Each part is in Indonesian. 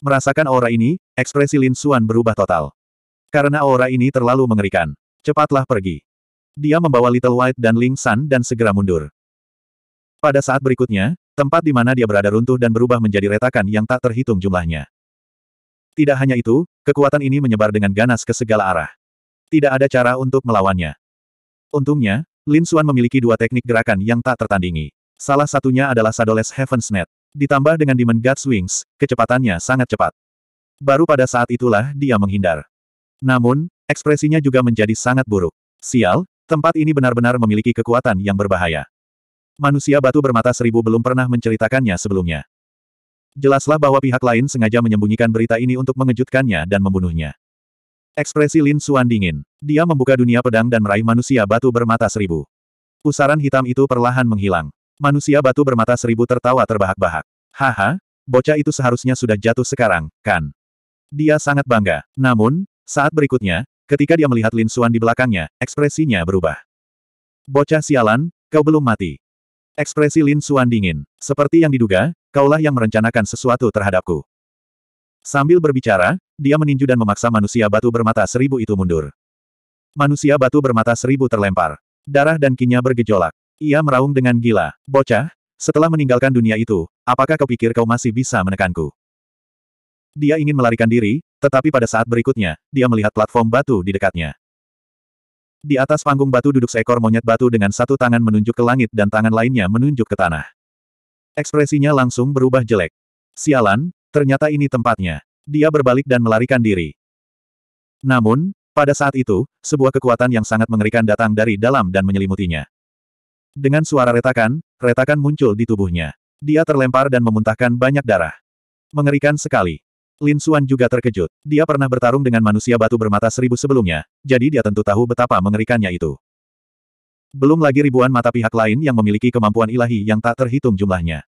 Merasakan aura ini, ekspresi Lin Xuan berubah total. Karena aura ini terlalu mengerikan. Cepatlah pergi. Dia membawa Little White dan Ling San dan segera mundur. Pada saat berikutnya, tempat di mana dia berada runtuh dan berubah menjadi retakan yang tak terhitung jumlahnya. Tidak hanya itu, kekuatan ini menyebar dengan ganas ke segala arah. Tidak ada cara untuk melawannya. Untungnya, Lin Xuan memiliki dua teknik gerakan yang tak tertandingi. Salah satunya adalah Sadoles Heaven's Net. Ditambah dengan Demon God's Wings, kecepatannya sangat cepat. Baru pada saat itulah dia menghindar. Namun, ekspresinya juga menjadi sangat buruk. Sial, tempat ini benar-benar memiliki kekuatan yang berbahaya. Manusia batu bermata seribu belum pernah menceritakannya sebelumnya. Jelaslah bahwa pihak lain sengaja menyembunyikan berita ini untuk mengejutkannya dan membunuhnya. Ekspresi Lin Suan dingin. Dia membuka dunia pedang dan meraih manusia batu bermata seribu. Pusaran hitam itu perlahan menghilang. Manusia batu bermata seribu tertawa terbahak-bahak. Haha, bocah itu seharusnya sudah jatuh sekarang, kan? Dia sangat bangga. Namun, saat berikutnya, ketika dia melihat Lin Xuan di belakangnya, ekspresinya berubah. Bocah sialan, kau belum mati. Ekspresi Lin Xuan dingin. Seperti yang diduga, kaulah yang merencanakan sesuatu terhadapku. Sambil berbicara, dia meninju dan memaksa manusia batu bermata seribu itu mundur. Manusia batu bermata seribu terlempar. Darah dan kinya bergejolak. Ia meraung dengan gila. Bocah, setelah meninggalkan dunia itu, apakah kau pikir kau masih bisa menekanku? Dia ingin melarikan diri, tetapi pada saat berikutnya, dia melihat platform batu di dekatnya. Di atas panggung batu duduk seekor monyet batu dengan satu tangan menunjuk ke langit dan tangan lainnya menunjuk ke tanah. Ekspresinya langsung berubah jelek. Sialan, ternyata ini tempatnya. Dia berbalik dan melarikan diri. Namun, pada saat itu, sebuah kekuatan yang sangat mengerikan datang dari dalam dan menyelimutinya. Dengan suara retakan, retakan muncul di tubuhnya. Dia terlempar dan memuntahkan banyak darah. Mengerikan sekali. Lin Xuan juga terkejut. Dia pernah bertarung dengan manusia batu bermata seribu sebelumnya, jadi dia tentu tahu betapa mengerikannya itu. Belum lagi ribuan mata pihak lain yang memiliki kemampuan ilahi yang tak terhitung jumlahnya.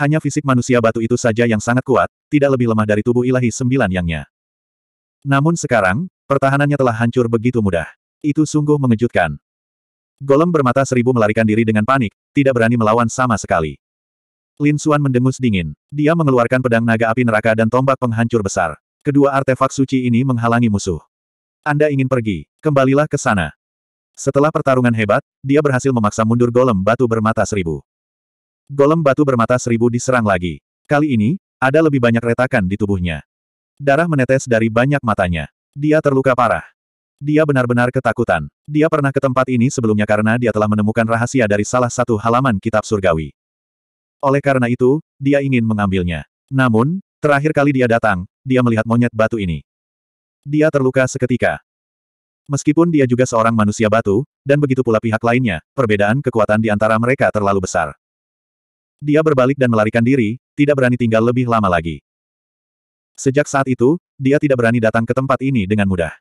Hanya fisik manusia batu itu saja yang sangat kuat, tidak lebih lemah dari tubuh ilahi sembilan yangnya. Namun sekarang, pertahanannya telah hancur begitu mudah. Itu sungguh mengejutkan. Golem bermata seribu melarikan diri dengan panik, tidak berani melawan sama sekali. Lin Xuan mendengus dingin. Dia mengeluarkan pedang naga api neraka dan tombak penghancur besar. Kedua artefak suci ini menghalangi musuh. Anda ingin pergi, kembalilah ke sana. Setelah pertarungan hebat, dia berhasil memaksa mundur golem batu bermata seribu. Golem batu bermata seribu diserang lagi. Kali ini, ada lebih banyak retakan di tubuhnya. Darah menetes dari banyak matanya. Dia terluka parah. Dia benar-benar ketakutan. Dia pernah ke tempat ini sebelumnya karena dia telah menemukan rahasia dari salah satu halaman kitab surgawi. Oleh karena itu, dia ingin mengambilnya. Namun, terakhir kali dia datang, dia melihat monyet batu ini. Dia terluka seketika. Meskipun dia juga seorang manusia batu, dan begitu pula pihak lainnya, perbedaan kekuatan di antara mereka terlalu besar. Dia berbalik dan melarikan diri, tidak berani tinggal lebih lama lagi. Sejak saat itu, dia tidak berani datang ke tempat ini dengan mudah.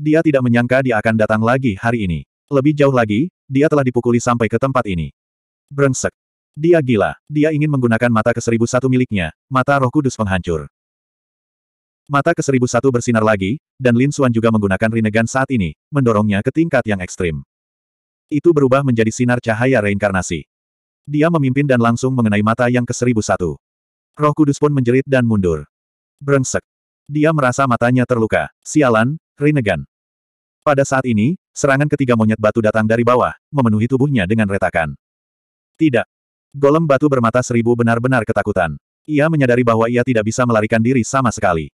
Dia tidak menyangka dia akan datang lagi hari ini. Lebih jauh lagi, dia telah dipukuli sampai ke tempat ini. Brengsek. Dia gila. Dia ingin menggunakan mata ke seribu satu miliknya, mata roh kudus penghancur. Mata ke seribu satu bersinar lagi, dan Lin Xuan juga menggunakan Rinnegan saat ini, mendorongnya ke tingkat yang ekstrim. Itu berubah menjadi sinar cahaya reinkarnasi. Dia memimpin dan langsung mengenai mata yang ke seribu satu. Roh kudus pun menjerit dan mundur. Brengsek. Dia merasa matanya terluka. Sialan, Rinnegan. Pada saat ini, serangan ketiga monyet batu datang dari bawah, memenuhi tubuhnya dengan retakan. Tidak. Golem batu bermata seribu benar-benar ketakutan. Ia menyadari bahwa ia tidak bisa melarikan diri sama sekali.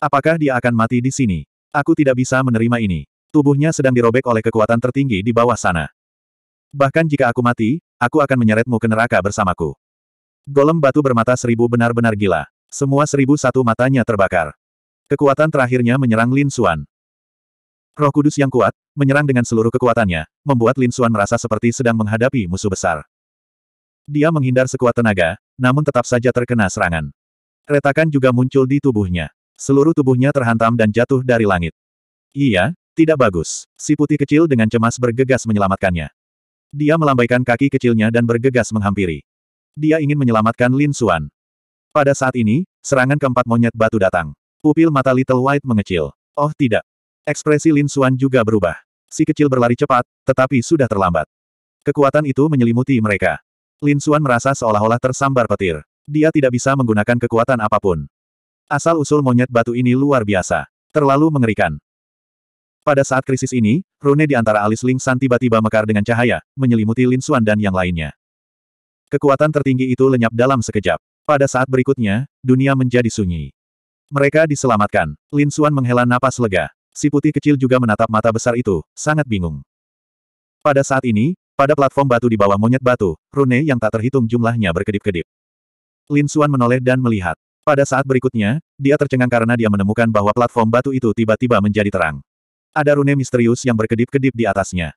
Apakah dia akan mati di sini? Aku tidak bisa menerima ini. Tubuhnya sedang dirobek oleh kekuatan tertinggi di bawah sana. Bahkan jika aku mati, aku akan menyeretmu ke neraka bersamaku. Golem batu bermata seribu benar-benar gila. Semua seribu satu matanya terbakar. Kekuatan terakhirnya menyerang Lin Xuan. Roh kudus yang kuat, menyerang dengan seluruh kekuatannya, membuat Lin Suan merasa seperti sedang menghadapi musuh besar. Dia menghindar sekuat tenaga, namun tetap saja terkena serangan. Retakan juga muncul di tubuhnya. Seluruh tubuhnya terhantam dan jatuh dari langit. Iya, tidak bagus. Si putih kecil dengan cemas bergegas menyelamatkannya. Dia melambaikan kaki kecilnya dan bergegas menghampiri. Dia ingin menyelamatkan Lin Suan. Pada saat ini, serangan keempat monyet batu datang. Pupil mata Little White mengecil. Oh tidak, Ekspresi Lin Xuan juga berubah. Si kecil berlari cepat, tetapi sudah terlambat. Kekuatan itu menyelimuti mereka. Lin Xuan merasa seolah-olah tersambar petir. Dia tidak bisa menggunakan kekuatan apapun. Asal-usul monyet batu ini luar biasa. Terlalu mengerikan. Pada saat krisis ini, rune di antara alis Ling San tiba-tiba mekar dengan cahaya, menyelimuti Lin Xuan dan yang lainnya. Kekuatan tertinggi itu lenyap dalam sekejap. Pada saat berikutnya, dunia menjadi sunyi. Mereka diselamatkan. Lin Xuan menghela napas lega. Si putih kecil juga menatap mata besar itu, sangat bingung. Pada saat ini, pada platform batu di bawah monyet batu, Rune yang tak terhitung jumlahnya berkedip-kedip. Lin Xuan menoleh dan melihat. Pada saat berikutnya, dia tercengang karena dia menemukan bahwa platform batu itu tiba-tiba menjadi terang. Ada rune misterius yang berkedip-kedip di atasnya.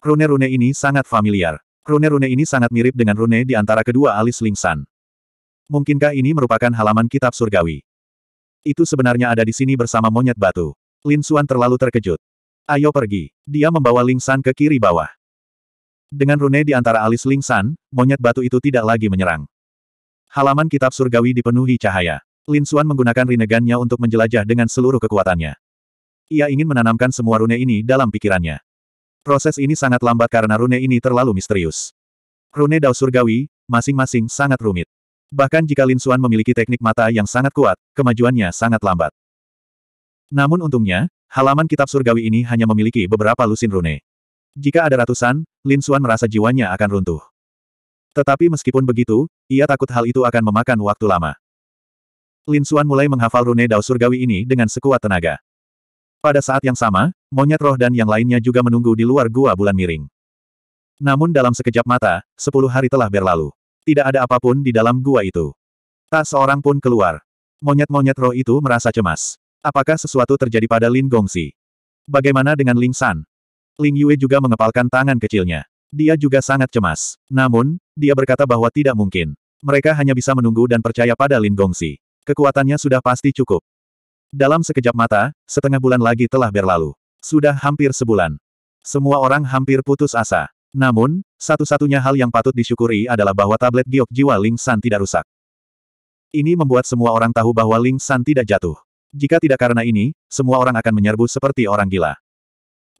Rune-rune ini sangat familiar. Rune-rune ini sangat mirip dengan rune di antara kedua alis Ling San. Mungkinkah ini merupakan halaman kitab surgawi? Itu sebenarnya ada di sini bersama monyet batu. Lin Suan terlalu terkejut. Ayo pergi. Dia membawa Ling San ke kiri bawah. Dengan rune di antara alis Ling San, monyet batu itu tidak lagi menyerang. Halaman kitab surgawi dipenuhi cahaya. Lin Suan menggunakan rinegannya untuk menjelajah dengan seluruh kekuatannya. Ia ingin menanamkan semua rune ini dalam pikirannya. Proses ini sangat lambat karena rune ini terlalu misterius. Rune Dao Surgawi, masing-masing sangat rumit. Bahkan jika Lin Suan memiliki teknik mata yang sangat kuat, kemajuannya sangat lambat. Namun untungnya, halaman kitab surgawi ini hanya memiliki beberapa lusin rune. Jika ada ratusan, Lin Suan merasa jiwanya akan runtuh. Tetapi meskipun begitu, ia takut hal itu akan memakan waktu lama. Lin Suan mulai menghafal rune dao surgawi ini dengan sekuat tenaga. Pada saat yang sama, monyet roh dan yang lainnya juga menunggu di luar gua bulan miring. Namun dalam sekejap mata, sepuluh hari telah berlalu. Tidak ada apapun di dalam gua itu. Tak seorang pun keluar. Monyet-monyet roh itu merasa cemas. Apakah sesuatu terjadi pada Lin Gongsi? Bagaimana dengan Ling San? Ling Yue juga mengepalkan tangan kecilnya. Dia juga sangat cemas. Namun, dia berkata bahwa tidak mungkin. Mereka hanya bisa menunggu dan percaya pada Lin Gongsi. Kekuatannya sudah pasti cukup. Dalam sekejap mata, setengah bulan lagi telah berlalu. Sudah hampir sebulan. Semua orang hampir putus asa. Namun, satu-satunya hal yang patut disyukuri adalah bahwa tablet giok jiwa Ling San tidak rusak. Ini membuat semua orang tahu bahwa Ling San tidak jatuh. Jika tidak karena ini, semua orang akan menyerbu seperti orang gila.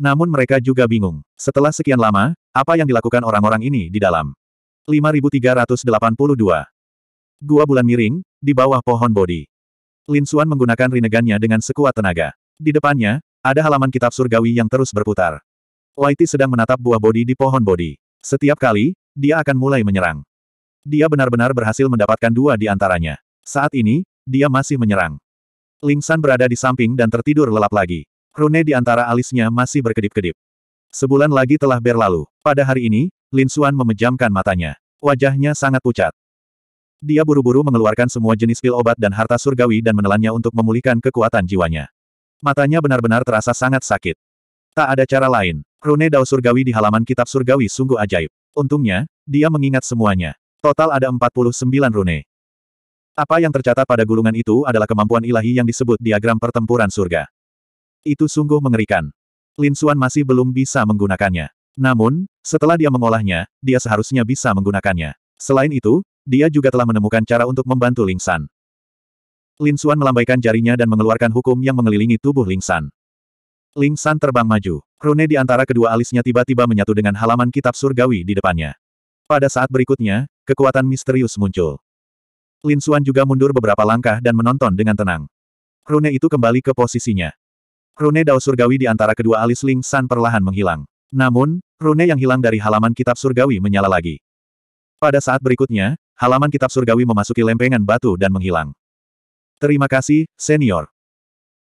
Namun mereka juga bingung. Setelah sekian lama, apa yang dilakukan orang-orang ini di dalam? 5382. Gua bulan miring, di bawah pohon bodi. Lin Xuan menggunakan rinegannya dengan sekuat tenaga. Di depannya, ada halaman kitab surgawi yang terus berputar. Whitey sedang menatap buah bodi di pohon bodi. Setiap kali, dia akan mulai menyerang. Dia benar-benar berhasil mendapatkan dua di antaranya. Saat ini, dia masih menyerang. Lingsan berada di samping dan tertidur lelap lagi. Rune di antara alisnya masih berkedip-kedip. Sebulan lagi telah berlalu. Pada hari ini, Lin Suan memejamkan matanya. Wajahnya sangat pucat. Dia buru-buru mengeluarkan semua jenis pil obat dan harta surgawi dan menelannya untuk memulihkan kekuatan jiwanya. Matanya benar-benar terasa sangat sakit. Tak ada cara lain. Rune Dao Surgawi di halaman kitab surgawi sungguh ajaib. Untungnya, dia mengingat semuanya. Total ada 49 rune. Apa yang tercatat pada gulungan itu adalah kemampuan ilahi yang disebut diagram pertempuran surga. Itu sungguh mengerikan. Lin Xuan masih belum bisa menggunakannya. Namun, setelah dia mengolahnya, dia seharusnya bisa menggunakannya. Selain itu, dia juga telah menemukan cara untuk membantu Ling San. Lin Xuan melambaikan jarinya dan mengeluarkan hukum yang mengelilingi tubuh Ling San. Ling San terbang maju. Rune di antara kedua alisnya tiba-tiba menyatu dengan halaman kitab surgawi di depannya. Pada saat berikutnya, kekuatan misterius muncul. Lin Suan juga mundur beberapa langkah dan menonton dengan tenang. Rune itu kembali ke posisinya. Rune Dao Surgawi di antara kedua alis Ling San perlahan menghilang. Namun, rune yang hilang dari halaman kitab surgawi menyala lagi. Pada saat berikutnya, halaman kitab surgawi memasuki lempengan batu dan menghilang. Terima kasih, senior.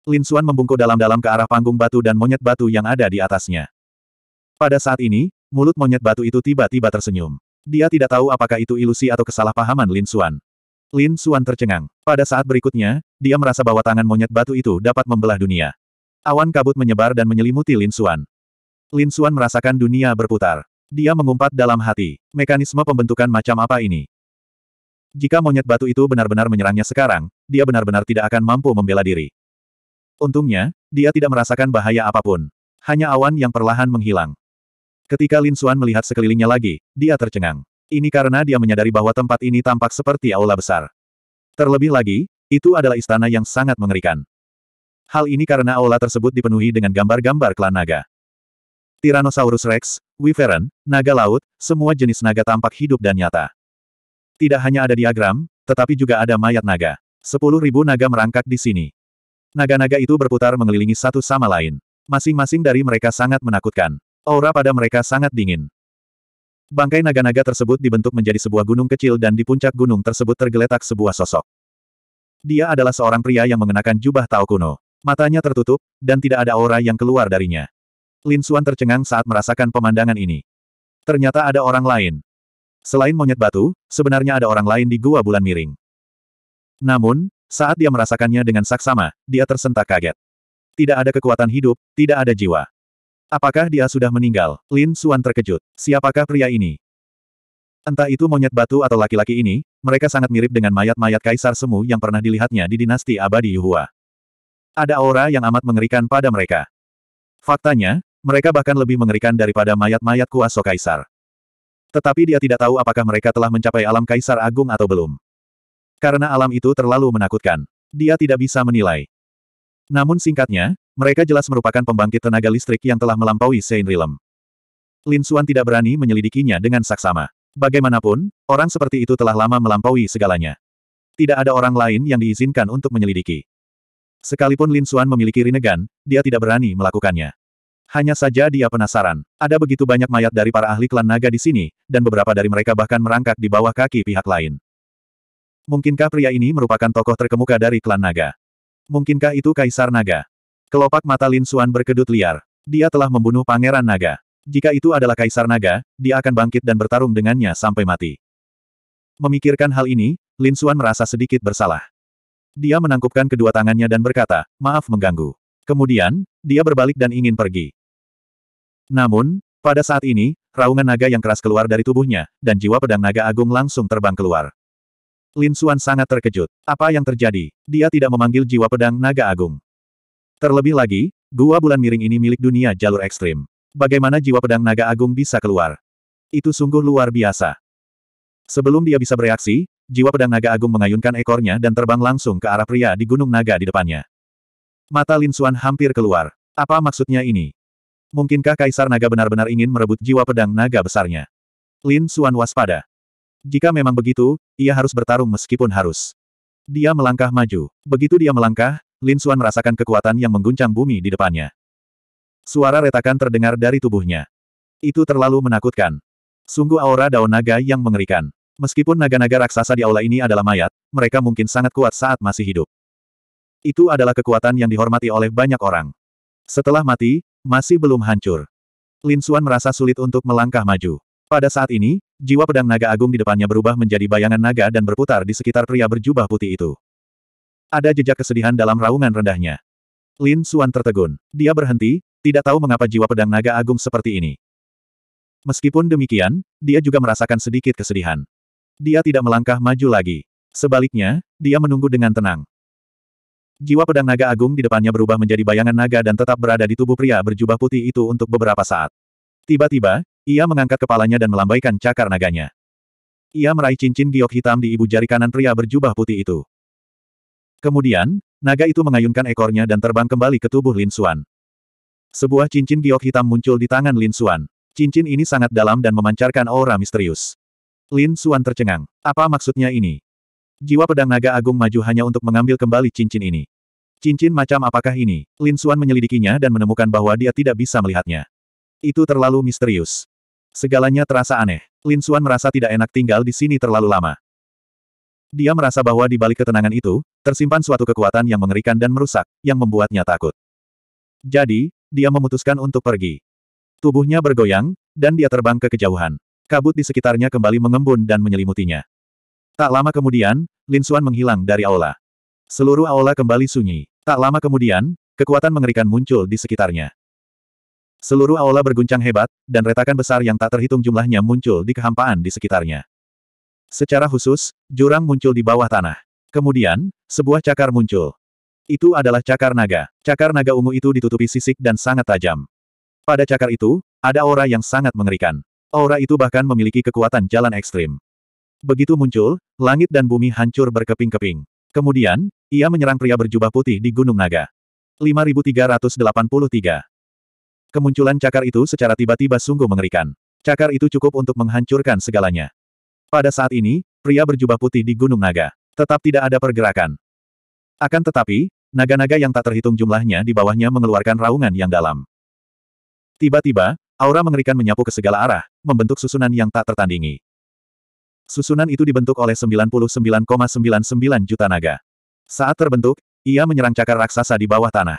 Lin Suan membungkuk dalam-dalam ke arah panggung batu dan monyet batu yang ada di atasnya. Pada saat ini, mulut monyet batu itu tiba-tiba tersenyum. Dia tidak tahu apakah itu ilusi atau kesalahpahaman Lin Suan. Lin Suan tercengang. Pada saat berikutnya, dia merasa bahwa tangan monyet batu itu dapat membelah dunia. Awan kabut menyebar dan menyelimuti Lin Suan. Lin Suan merasakan dunia berputar. Dia mengumpat dalam hati, mekanisme pembentukan macam apa ini? Jika monyet batu itu benar-benar menyerangnya sekarang, dia benar-benar tidak akan mampu membela diri. Untungnya, dia tidak merasakan bahaya apapun. Hanya awan yang perlahan menghilang. Ketika Lin Suan melihat sekelilingnya lagi, dia tercengang. Ini karena dia menyadari bahwa tempat ini tampak seperti aula besar. Terlebih lagi, itu adalah istana yang sangat mengerikan. Hal ini karena aula tersebut dipenuhi dengan gambar-gambar klan naga. Tyrannosaurus Rex, Wyvern, naga laut, semua jenis naga tampak hidup dan nyata. Tidak hanya ada diagram, tetapi juga ada mayat naga. Sepuluh ribu naga merangkak di sini. Naga-naga itu berputar mengelilingi satu sama lain. Masing-masing dari mereka sangat menakutkan. Aura pada mereka sangat dingin. Bangkai naga-naga tersebut dibentuk menjadi sebuah gunung kecil dan di puncak gunung tersebut tergeletak sebuah sosok. Dia adalah seorang pria yang mengenakan jubah Tao kuno. Matanya tertutup, dan tidak ada aura yang keluar darinya. Lin Suan tercengang saat merasakan pemandangan ini. Ternyata ada orang lain. Selain monyet batu, sebenarnya ada orang lain di gua bulan miring. Namun, saat dia merasakannya dengan saksama, dia tersentak kaget. Tidak ada kekuatan hidup, tidak ada jiwa. Apakah dia sudah meninggal? Lin Suan terkejut. Siapakah pria ini? Entah itu monyet batu atau laki-laki ini, mereka sangat mirip dengan mayat-mayat kaisar semu yang pernah dilihatnya di dinasti abadi Yuhua. Ada aura yang amat mengerikan pada mereka. Faktanya, mereka bahkan lebih mengerikan daripada mayat-mayat kuasa kaisar. Tetapi dia tidak tahu apakah mereka telah mencapai alam kaisar agung atau belum. Karena alam itu terlalu menakutkan. Dia tidak bisa menilai. Namun singkatnya, mereka jelas merupakan pembangkit tenaga listrik yang telah melampaui Saint Realm. Lin Suan tidak berani menyelidikinya dengan saksama. Bagaimanapun, orang seperti itu telah lama melampaui segalanya. Tidak ada orang lain yang diizinkan untuk menyelidiki. Sekalipun Lin Suan memiliki Rinnegan, dia tidak berani melakukannya. Hanya saja dia penasaran. Ada begitu banyak mayat dari para ahli klan naga di sini, dan beberapa dari mereka bahkan merangkak di bawah kaki pihak lain. Mungkinkah pria ini merupakan tokoh terkemuka dari klan naga? Mungkinkah itu Kaisar Naga? Kelopak mata Lin Xuan berkedut liar. Dia telah membunuh Pangeran Naga. Jika itu adalah Kaisar Naga, dia akan bangkit dan bertarung dengannya sampai mati. Memikirkan hal ini, Lin Xuan merasa sedikit bersalah. Dia menangkupkan kedua tangannya dan berkata, maaf mengganggu. Kemudian, dia berbalik dan ingin pergi. Namun, pada saat ini, raungan naga yang keras keluar dari tubuhnya, dan jiwa pedang naga agung langsung terbang keluar. Lin Xuan sangat terkejut. Apa yang terjadi? Dia tidak memanggil jiwa pedang naga agung. Terlebih lagi, gua bulan miring ini milik dunia jalur ekstrim. Bagaimana jiwa pedang naga agung bisa keluar? Itu sungguh luar biasa. Sebelum dia bisa bereaksi, jiwa pedang naga agung mengayunkan ekornya dan terbang langsung ke arah pria di gunung naga di depannya. Mata Lin Xuan hampir keluar. Apa maksudnya ini? Mungkinkah Kaisar Naga benar-benar ingin merebut jiwa pedang naga besarnya? Lin Xuan waspada. Jika memang begitu, ia harus bertarung meskipun harus. Dia melangkah maju. Begitu dia melangkah, Lin Xuan merasakan kekuatan yang mengguncang bumi di depannya. Suara retakan terdengar dari tubuhnya. Itu terlalu menakutkan. Sungguh aura daun naga yang mengerikan. Meskipun naga-naga raksasa di aula ini adalah mayat, mereka mungkin sangat kuat saat masih hidup. Itu adalah kekuatan yang dihormati oleh banyak orang. Setelah mati, masih belum hancur. Lin Xuan merasa sulit untuk melangkah maju. Pada saat ini, jiwa pedang naga agung di depannya berubah menjadi bayangan naga dan berputar di sekitar pria berjubah putih itu. Ada jejak kesedihan dalam raungan rendahnya. Lin Suan tertegun. Dia berhenti, tidak tahu mengapa jiwa pedang naga agung seperti ini. Meskipun demikian, dia juga merasakan sedikit kesedihan. Dia tidak melangkah maju lagi. Sebaliknya, dia menunggu dengan tenang. Jiwa pedang naga agung di depannya berubah menjadi bayangan naga dan tetap berada di tubuh pria berjubah putih itu untuk beberapa saat. Tiba-tiba, ia mengangkat kepalanya dan melambaikan cakar naganya. Ia meraih cincin giok hitam di ibu jari kanan pria berjubah putih itu. Kemudian, naga itu mengayunkan ekornya dan terbang kembali ke tubuh Lin Xuan. Sebuah cincin giok hitam muncul di tangan Lin Xuan. Cincin ini sangat dalam dan memancarkan aura misterius. Lin Xuan tercengang. Apa maksudnya ini? Jiwa pedang naga agung maju hanya untuk mengambil kembali cincin ini. Cincin macam apakah ini? Lin Xuan menyelidikinya dan menemukan bahwa dia tidak bisa melihatnya. Itu terlalu misterius. Segalanya terasa aneh. Lin Xuan merasa tidak enak tinggal di sini terlalu lama. Dia merasa bahwa di balik ketenangan itu, tersimpan suatu kekuatan yang mengerikan dan merusak, yang membuatnya takut. Jadi, dia memutuskan untuk pergi. Tubuhnya bergoyang, dan dia terbang ke kejauhan. Kabut di sekitarnya kembali mengembun dan menyelimutinya. Tak lama kemudian, Lin Xuan menghilang dari aula. Seluruh aula kembali sunyi. Tak lama kemudian, kekuatan mengerikan muncul di sekitarnya. Seluruh aula berguncang hebat, dan retakan besar yang tak terhitung jumlahnya muncul di kehampaan di sekitarnya. Secara khusus, jurang muncul di bawah tanah. Kemudian, sebuah cakar muncul. Itu adalah cakar naga. Cakar naga ungu itu ditutupi sisik dan sangat tajam. Pada cakar itu, ada aura yang sangat mengerikan. Aura itu bahkan memiliki kekuatan jalan ekstrim. Begitu muncul, langit dan bumi hancur berkeping-keping. Kemudian, ia menyerang pria berjubah putih di Gunung Naga. 5383 Kemunculan cakar itu secara tiba-tiba sungguh mengerikan. Cakar itu cukup untuk menghancurkan segalanya. Pada saat ini, pria berjubah putih di Gunung Naga. Tetap tidak ada pergerakan. Akan tetapi, naga-naga yang tak terhitung jumlahnya di bawahnya mengeluarkan raungan yang dalam. Tiba-tiba, aura mengerikan menyapu ke segala arah, membentuk susunan yang tak tertandingi. Susunan itu dibentuk oleh 99,99 juta naga. Saat terbentuk, ia menyerang cakar raksasa di bawah tanah.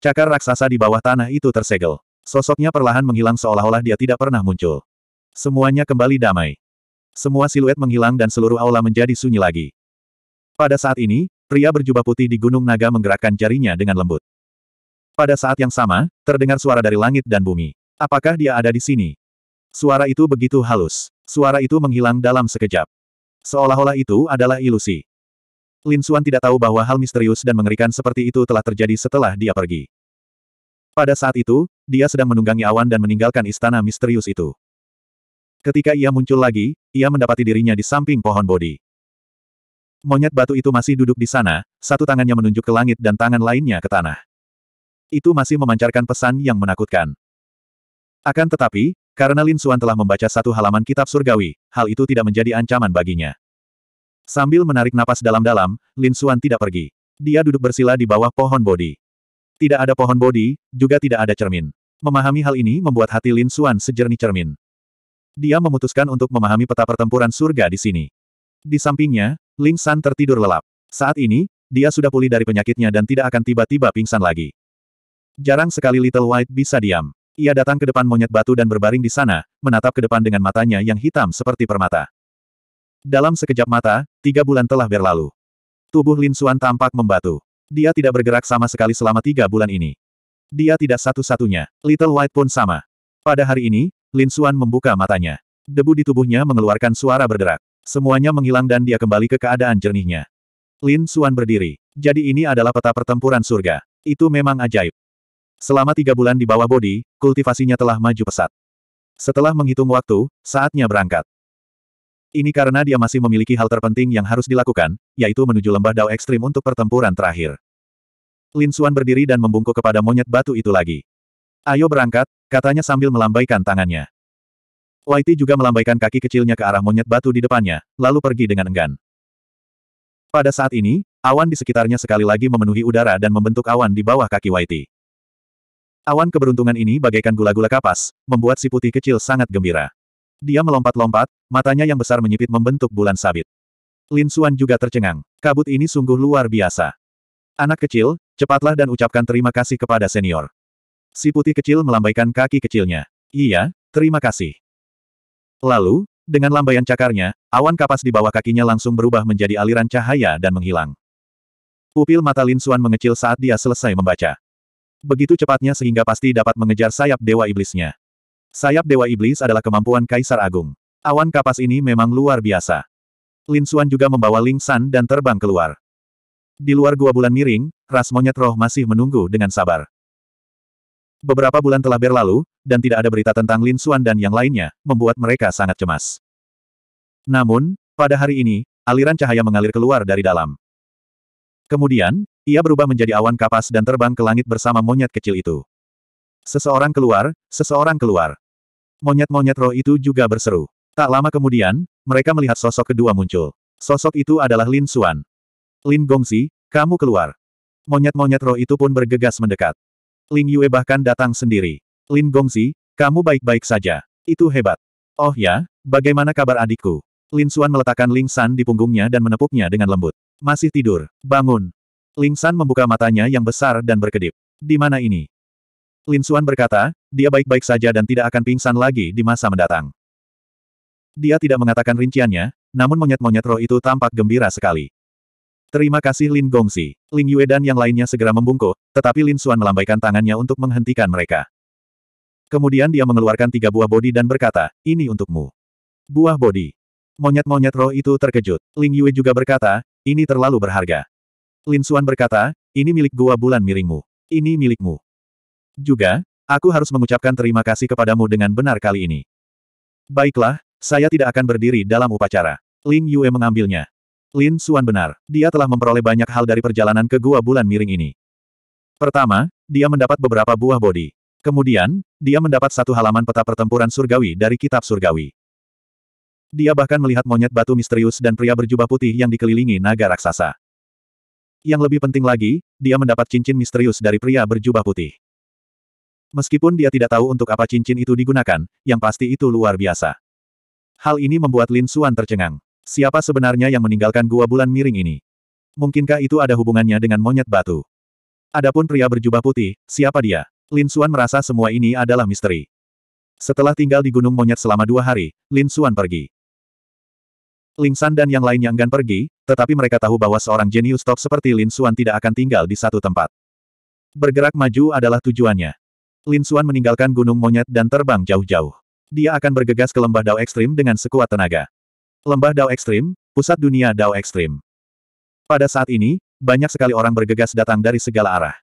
Cakar raksasa di bawah tanah itu tersegel. Sosoknya perlahan menghilang seolah-olah dia tidak pernah muncul. Semuanya kembali damai. Semua siluet menghilang dan seluruh aula menjadi sunyi lagi. Pada saat ini, pria berjubah putih di Gunung Naga menggerakkan jarinya dengan lembut. Pada saat yang sama, terdengar suara dari langit dan bumi. Apakah dia ada di sini? Suara itu begitu halus. Suara itu menghilang dalam sekejap. Seolah-olah itu adalah ilusi. Lin Suan tidak tahu bahwa hal misterius dan mengerikan seperti itu telah terjadi setelah dia pergi. Pada saat itu, dia sedang menunggangi awan dan meninggalkan istana misterius itu. Ketika ia muncul lagi, ia mendapati dirinya di samping pohon bodi. Monyet batu itu masih duduk di sana, satu tangannya menunjuk ke langit dan tangan lainnya ke tanah. Itu masih memancarkan pesan yang menakutkan. Akan tetapi, karena Lin Suan telah membaca satu halaman kitab surgawi, hal itu tidak menjadi ancaman baginya. Sambil menarik napas dalam-dalam, Lin Suan tidak pergi. Dia duduk bersila di bawah pohon bodi. Tidak ada pohon bodi, juga tidak ada cermin. Memahami hal ini membuat hati Lin Suan sejernih cermin. Dia memutuskan untuk memahami peta pertempuran surga di sini. Di sampingnya, Ling San tertidur lelap. Saat ini, dia sudah pulih dari penyakitnya dan tidak akan tiba-tiba pingsan lagi. Jarang sekali Little White bisa diam. Ia datang ke depan monyet batu dan berbaring di sana, menatap ke depan dengan matanya yang hitam seperti permata. Dalam sekejap mata, tiga bulan telah berlalu. Tubuh Lin Xuan tampak membatu. Dia tidak bergerak sama sekali selama tiga bulan ini. Dia tidak satu-satunya. Little White pun sama. Pada hari ini, Lin Suan membuka matanya. Debu di tubuhnya mengeluarkan suara berderak. Semuanya menghilang dan dia kembali ke keadaan jernihnya. Lin Suan berdiri. Jadi ini adalah peta pertempuran surga. Itu memang ajaib. Selama tiga bulan di bawah Bodi, kultivasinya telah maju pesat. Setelah menghitung waktu, saatnya berangkat. Ini karena dia masih memiliki hal terpenting yang harus dilakukan, yaitu menuju lembah Dao Ekstrim untuk pertempuran terakhir. Lin Suan berdiri dan membungkuk kepada monyet batu itu lagi. Ayo berangkat, katanya sambil melambaikan tangannya. Whitey juga melambaikan kaki kecilnya ke arah monyet batu di depannya, lalu pergi dengan enggan. Pada saat ini, awan di sekitarnya sekali lagi memenuhi udara dan membentuk awan di bawah kaki Whitey. Awan keberuntungan ini bagaikan gula-gula kapas, membuat si putih kecil sangat gembira. Dia melompat-lompat, matanya yang besar menyipit membentuk bulan sabit. Lin Suan juga tercengang. Kabut ini sungguh luar biasa. Anak kecil, cepatlah dan ucapkan terima kasih kepada senior. Si putih kecil melambaikan kaki kecilnya. Iya, terima kasih. Lalu, dengan lambaian cakarnya, awan kapas di bawah kakinya langsung berubah menjadi aliran cahaya dan menghilang. Pupil mata Lin Xuan mengecil saat dia selesai membaca. Begitu cepatnya sehingga pasti dapat mengejar sayap Dewa Iblisnya. Sayap Dewa Iblis adalah kemampuan Kaisar Agung. Awan kapas ini memang luar biasa. Lin Xuan juga membawa Ling San dan terbang keluar. Di luar gua bulan miring, ras monyet roh masih menunggu dengan sabar. Beberapa bulan telah berlalu, dan tidak ada berita tentang Lin Xuan dan yang lainnya, membuat mereka sangat cemas. Namun, pada hari ini, aliran cahaya mengalir keluar dari dalam. Kemudian, ia berubah menjadi awan kapas dan terbang ke langit bersama monyet kecil itu. Seseorang keluar, seseorang keluar. Monyet-monyet roh itu juga berseru. Tak lama kemudian, mereka melihat sosok kedua muncul. Sosok itu adalah Lin Xuan. Lin Gongsi, kamu keluar. Monyet-monyet roh itu pun bergegas mendekat. Lin Yue bahkan datang sendiri. Lin Gongzi, kamu baik-baik saja. Itu hebat. Oh ya, bagaimana kabar adikku? Lin Xuan meletakkan Ling San di punggungnya dan menepuknya dengan lembut. Masih tidur, bangun. Ling San membuka matanya yang besar dan berkedip. Di mana ini? Lin Xuan berkata, dia baik-baik saja dan tidak akan pingsan lagi di masa mendatang. Dia tidak mengatakan rinciannya, namun monyet-monyet roh itu tampak gembira sekali. Terima kasih Lin Gongsi. Ling Yue dan yang lainnya segera membungkuk, tetapi Lin Xuan melambaikan tangannya untuk menghentikan mereka. Kemudian dia mengeluarkan tiga buah bodi dan berkata, ini untukmu. Buah bodi. Monyet-monyet roh itu terkejut. Ling Yue juga berkata, ini terlalu berharga. Lin Xuan berkata, ini milik gua bulan miringmu. Ini milikmu. Juga, aku harus mengucapkan terima kasih kepadamu dengan benar kali ini. Baiklah, saya tidak akan berdiri dalam upacara. Ling Yue mengambilnya. Lin Suan benar, dia telah memperoleh banyak hal dari perjalanan ke Gua Bulan Miring ini. Pertama, dia mendapat beberapa buah bodi. Kemudian, dia mendapat satu halaman peta pertempuran surgawi dari kitab surgawi. Dia bahkan melihat monyet batu misterius dan pria berjubah putih yang dikelilingi naga raksasa. Yang lebih penting lagi, dia mendapat cincin misterius dari pria berjubah putih. Meskipun dia tidak tahu untuk apa cincin itu digunakan, yang pasti itu luar biasa. Hal ini membuat Lin Suan tercengang. Siapa sebenarnya yang meninggalkan gua bulan miring ini? Mungkinkah itu ada hubungannya dengan monyet batu? Adapun pria berjubah putih, siapa dia? Lin Xuan merasa semua ini adalah misteri. Setelah tinggal di Gunung Monyet selama dua hari, Lin Xuan pergi. Ling San dan yang lainnya enggan pergi, tetapi mereka tahu bahwa seorang jenius top seperti Lin Xuan tidak akan tinggal di satu tempat. Bergerak maju adalah tujuannya. Lin Xuan meninggalkan gunung monyet dan terbang jauh-jauh. Dia akan bergegas ke lembah Dao Ekstrim dengan sekuat tenaga. Lembah Dao Ekstrim, pusat dunia Dao Ekstrim. Pada saat ini, banyak sekali orang bergegas datang dari segala arah.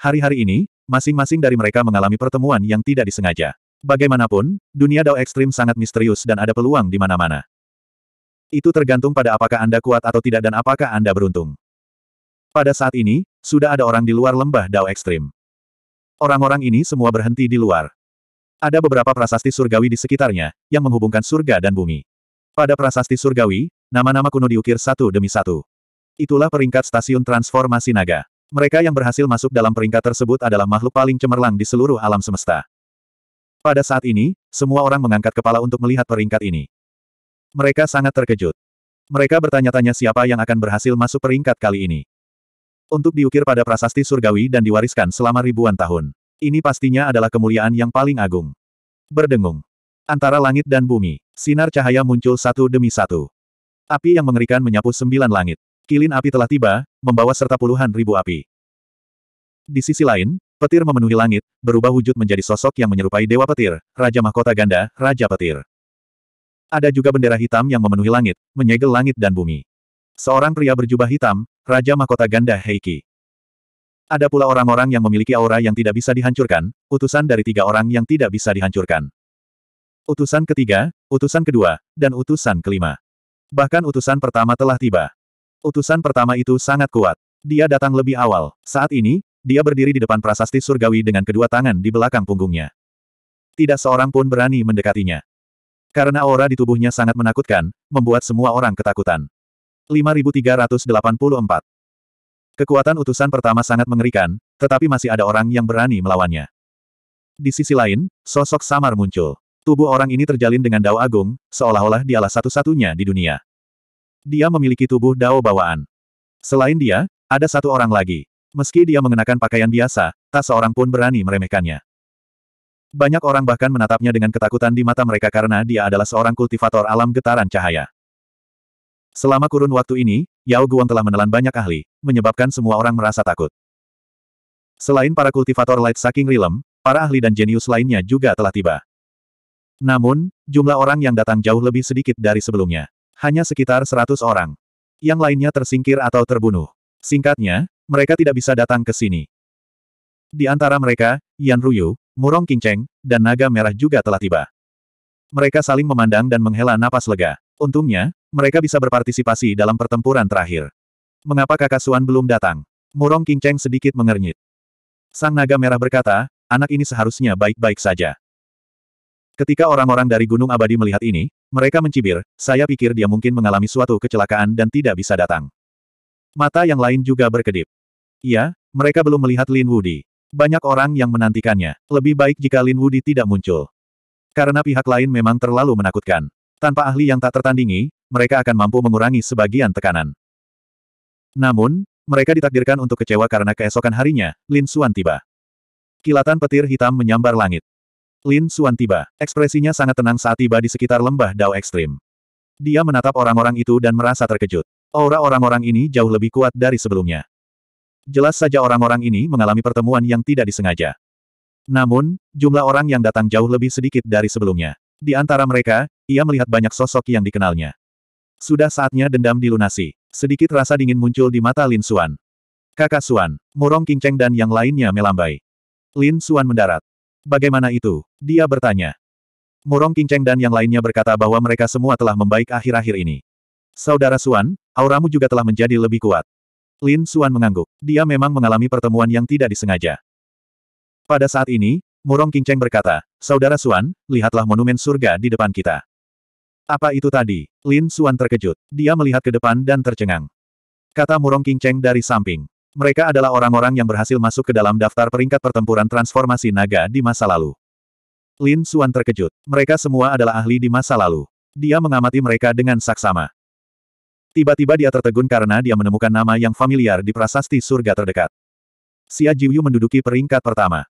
Hari-hari ini, masing-masing dari mereka mengalami pertemuan yang tidak disengaja. Bagaimanapun, dunia Dao Ekstrim sangat misterius dan ada peluang di mana-mana. Itu tergantung pada apakah Anda kuat atau tidak dan apakah Anda beruntung. Pada saat ini, sudah ada orang di luar lembah Dao Ekstrim. Orang-orang ini semua berhenti di luar. Ada beberapa prasasti surgawi di sekitarnya, yang menghubungkan surga dan bumi. Pada prasasti surgawi, nama-nama kuno diukir satu demi satu. Itulah peringkat stasiun transformasi naga. Mereka yang berhasil masuk dalam peringkat tersebut adalah makhluk paling cemerlang di seluruh alam semesta. Pada saat ini, semua orang mengangkat kepala untuk melihat peringkat ini. Mereka sangat terkejut. Mereka bertanya-tanya siapa yang akan berhasil masuk peringkat kali ini. Untuk diukir pada prasasti surgawi dan diwariskan selama ribuan tahun. Ini pastinya adalah kemuliaan yang paling agung. Berdengung. Antara langit dan bumi, sinar cahaya muncul satu demi satu. Api yang mengerikan menyapu sembilan langit. Kilin api telah tiba, membawa serta puluhan ribu api. Di sisi lain, petir memenuhi langit, berubah wujud menjadi sosok yang menyerupai Dewa Petir, Raja Mahkota Ganda, Raja Petir. Ada juga bendera hitam yang memenuhi langit, menyegel langit dan bumi. Seorang pria berjubah hitam, Raja Mahkota Ganda Heiki. Ada pula orang-orang yang memiliki aura yang tidak bisa dihancurkan, utusan dari tiga orang yang tidak bisa dihancurkan utusan ketiga, utusan kedua, dan utusan kelima. Bahkan utusan pertama telah tiba. Utusan pertama itu sangat kuat. Dia datang lebih awal. Saat ini, dia berdiri di depan prasasti surgawi dengan kedua tangan di belakang punggungnya. Tidak seorang pun berani mendekatinya. Karena aura di tubuhnya sangat menakutkan, membuat semua orang ketakutan. 5384 Kekuatan utusan pertama sangat mengerikan, tetapi masih ada orang yang berani melawannya. Di sisi lain, sosok samar muncul. Tubuh orang ini terjalin dengan dao agung, seolah-olah dialah satu-satunya di dunia. Dia memiliki tubuh dao bawaan. Selain dia, ada satu orang lagi. Meski dia mengenakan pakaian biasa, tak seorang pun berani meremehkannya. Banyak orang bahkan menatapnya dengan ketakutan di mata mereka karena dia adalah seorang kultivator alam getaran cahaya. Selama kurun waktu ini, Yao Guang telah menelan banyak ahli, menyebabkan semua orang merasa takut. Selain para kultivator Light Saking Rilem, para ahli dan jenius lainnya juga telah tiba. Namun, jumlah orang yang datang jauh lebih sedikit dari sebelumnya. Hanya sekitar 100 orang. Yang lainnya tersingkir atau terbunuh. Singkatnya, mereka tidak bisa datang ke sini. Di antara mereka, Yan Ruyu, Murong Kingcheng, dan Naga Merah juga telah tiba. Mereka saling memandang dan menghela napas lega. Untungnya, mereka bisa berpartisipasi dalam pertempuran terakhir. Mengapa kakak Suan belum datang? Murong Kingcheng sedikit mengernyit. Sang naga merah berkata, anak ini seharusnya baik-baik saja. Ketika orang-orang dari Gunung Abadi melihat ini, mereka mencibir, saya pikir dia mungkin mengalami suatu kecelakaan dan tidak bisa datang. Mata yang lain juga berkedip. Iya, mereka belum melihat Lin Wudi. Banyak orang yang menantikannya. Lebih baik jika Lin Wudi tidak muncul. Karena pihak lain memang terlalu menakutkan. Tanpa ahli yang tak tertandingi, mereka akan mampu mengurangi sebagian tekanan. Namun, mereka ditakdirkan untuk kecewa karena keesokan harinya, Lin Xuan tiba. Kilatan petir hitam menyambar langit. Lin Suan tiba. Ekspresinya sangat tenang saat tiba di sekitar lembah Dao Ekstrim. Dia menatap orang-orang itu dan merasa terkejut. Aura orang-orang ini jauh lebih kuat dari sebelumnya. Jelas saja orang-orang ini mengalami pertemuan yang tidak disengaja. Namun, jumlah orang yang datang jauh lebih sedikit dari sebelumnya. Di antara mereka, ia melihat banyak sosok yang dikenalnya. Sudah saatnya dendam dilunasi. Sedikit rasa dingin muncul di mata Lin Suan. Kakak Suan, Murong Kingceng dan yang lainnya melambai. Lin Suan mendarat. Bagaimana itu? Dia bertanya. Murong Kinceng dan yang lainnya berkata bahwa mereka semua telah membaik akhir-akhir ini. Saudara Suan, auramu juga telah menjadi lebih kuat. Lin Suan mengangguk. Dia memang mengalami pertemuan yang tidak disengaja. Pada saat ini, Murong Kinceng berkata, Saudara Suan, lihatlah monumen surga di depan kita. Apa itu tadi? Lin Suan terkejut. Dia melihat ke depan dan tercengang. Kata Murong Kinceng dari samping. Mereka adalah orang-orang yang berhasil masuk ke dalam daftar peringkat pertempuran transformasi naga di masa lalu. Lin Suan terkejut. Mereka semua adalah ahli di masa lalu. Dia mengamati mereka dengan saksama. Tiba-tiba dia tertegun karena dia menemukan nama yang familiar di prasasti surga terdekat. Xia Jiuyu menduduki peringkat pertama.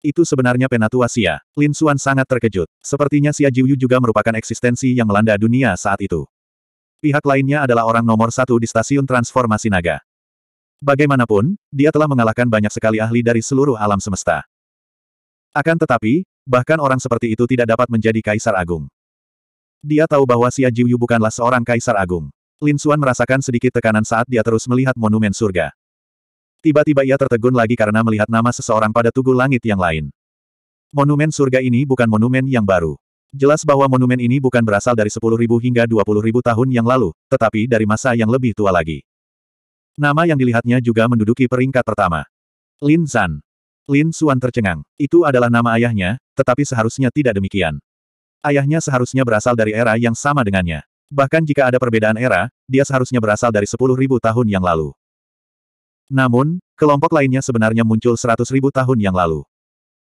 Itu sebenarnya penatua Xia. Lin Suan sangat terkejut. Sepertinya Xia Jiuyu juga merupakan eksistensi yang melanda dunia saat itu. Pihak lainnya adalah orang nomor satu di stasiun transformasi naga. Bagaimanapun, dia telah mengalahkan banyak sekali ahli dari seluruh alam semesta. Akan tetapi, bahkan orang seperti itu tidak dapat menjadi kaisar agung. Dia tahu bahwa Xia Jiuyu bukanlah seorang kaisar agung. Lin Xuan merasakan sedikit tekanan saat dia terus melihat monumen surga. Tiba-tiba ia tertegun lagi karena melihat nama seseorang pada tugu langit yang lain. Monumen surga ini bukan monumen yang baru. Jelas bahwa monumen ini bukan berasal dari 10.000 hingga 20.000 tahun yang lalu, tetapi dari masa yang lebih tua lagi. Nama yang dilihatnya juga menduduki peringkat pertama. Lin Zan. Lin Suan tercengang. Itu adalah nama ayahnya, tetapi seharusnya tidak demikian. Ayahnya seharusnya berasal dari era yang sama dengannya. Bahkan jika ada perbedaan era, dia seharusnya berasal dari 10.000 tahun yang lalu. Namun, kelompok lainnya sebenarnya muncul 100.000 tahun yang lalu.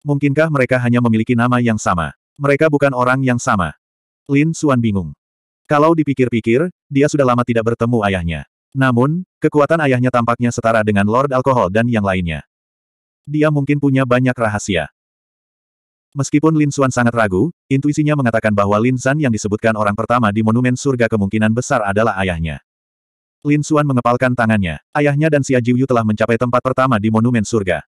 Mungkinkah mereka hanya memiliki nama yang sama? Mereka bukan orang yang sama. Lin Suan bingung. Kalau dipikir-pikir, dia sudah lama tidak bertemu ayahnya. Namun, kekuatan ayahnya tampaknya setara dengan Lord Alkohol dan yang lainnya. Dia mungkin punya banyak rahasia. Meskipun Lin Xuan sangat ragu, intuisinya mengatakan bahwa Lin San yang disebutkan orang pertama di Monumen Surga kemungkinan besar adalah ayahnya. Lin Xuan mengepalkan tangannya. Ayahnya dan Xia Jiuyu telah mencapai tempat pertama di Monumen Surga.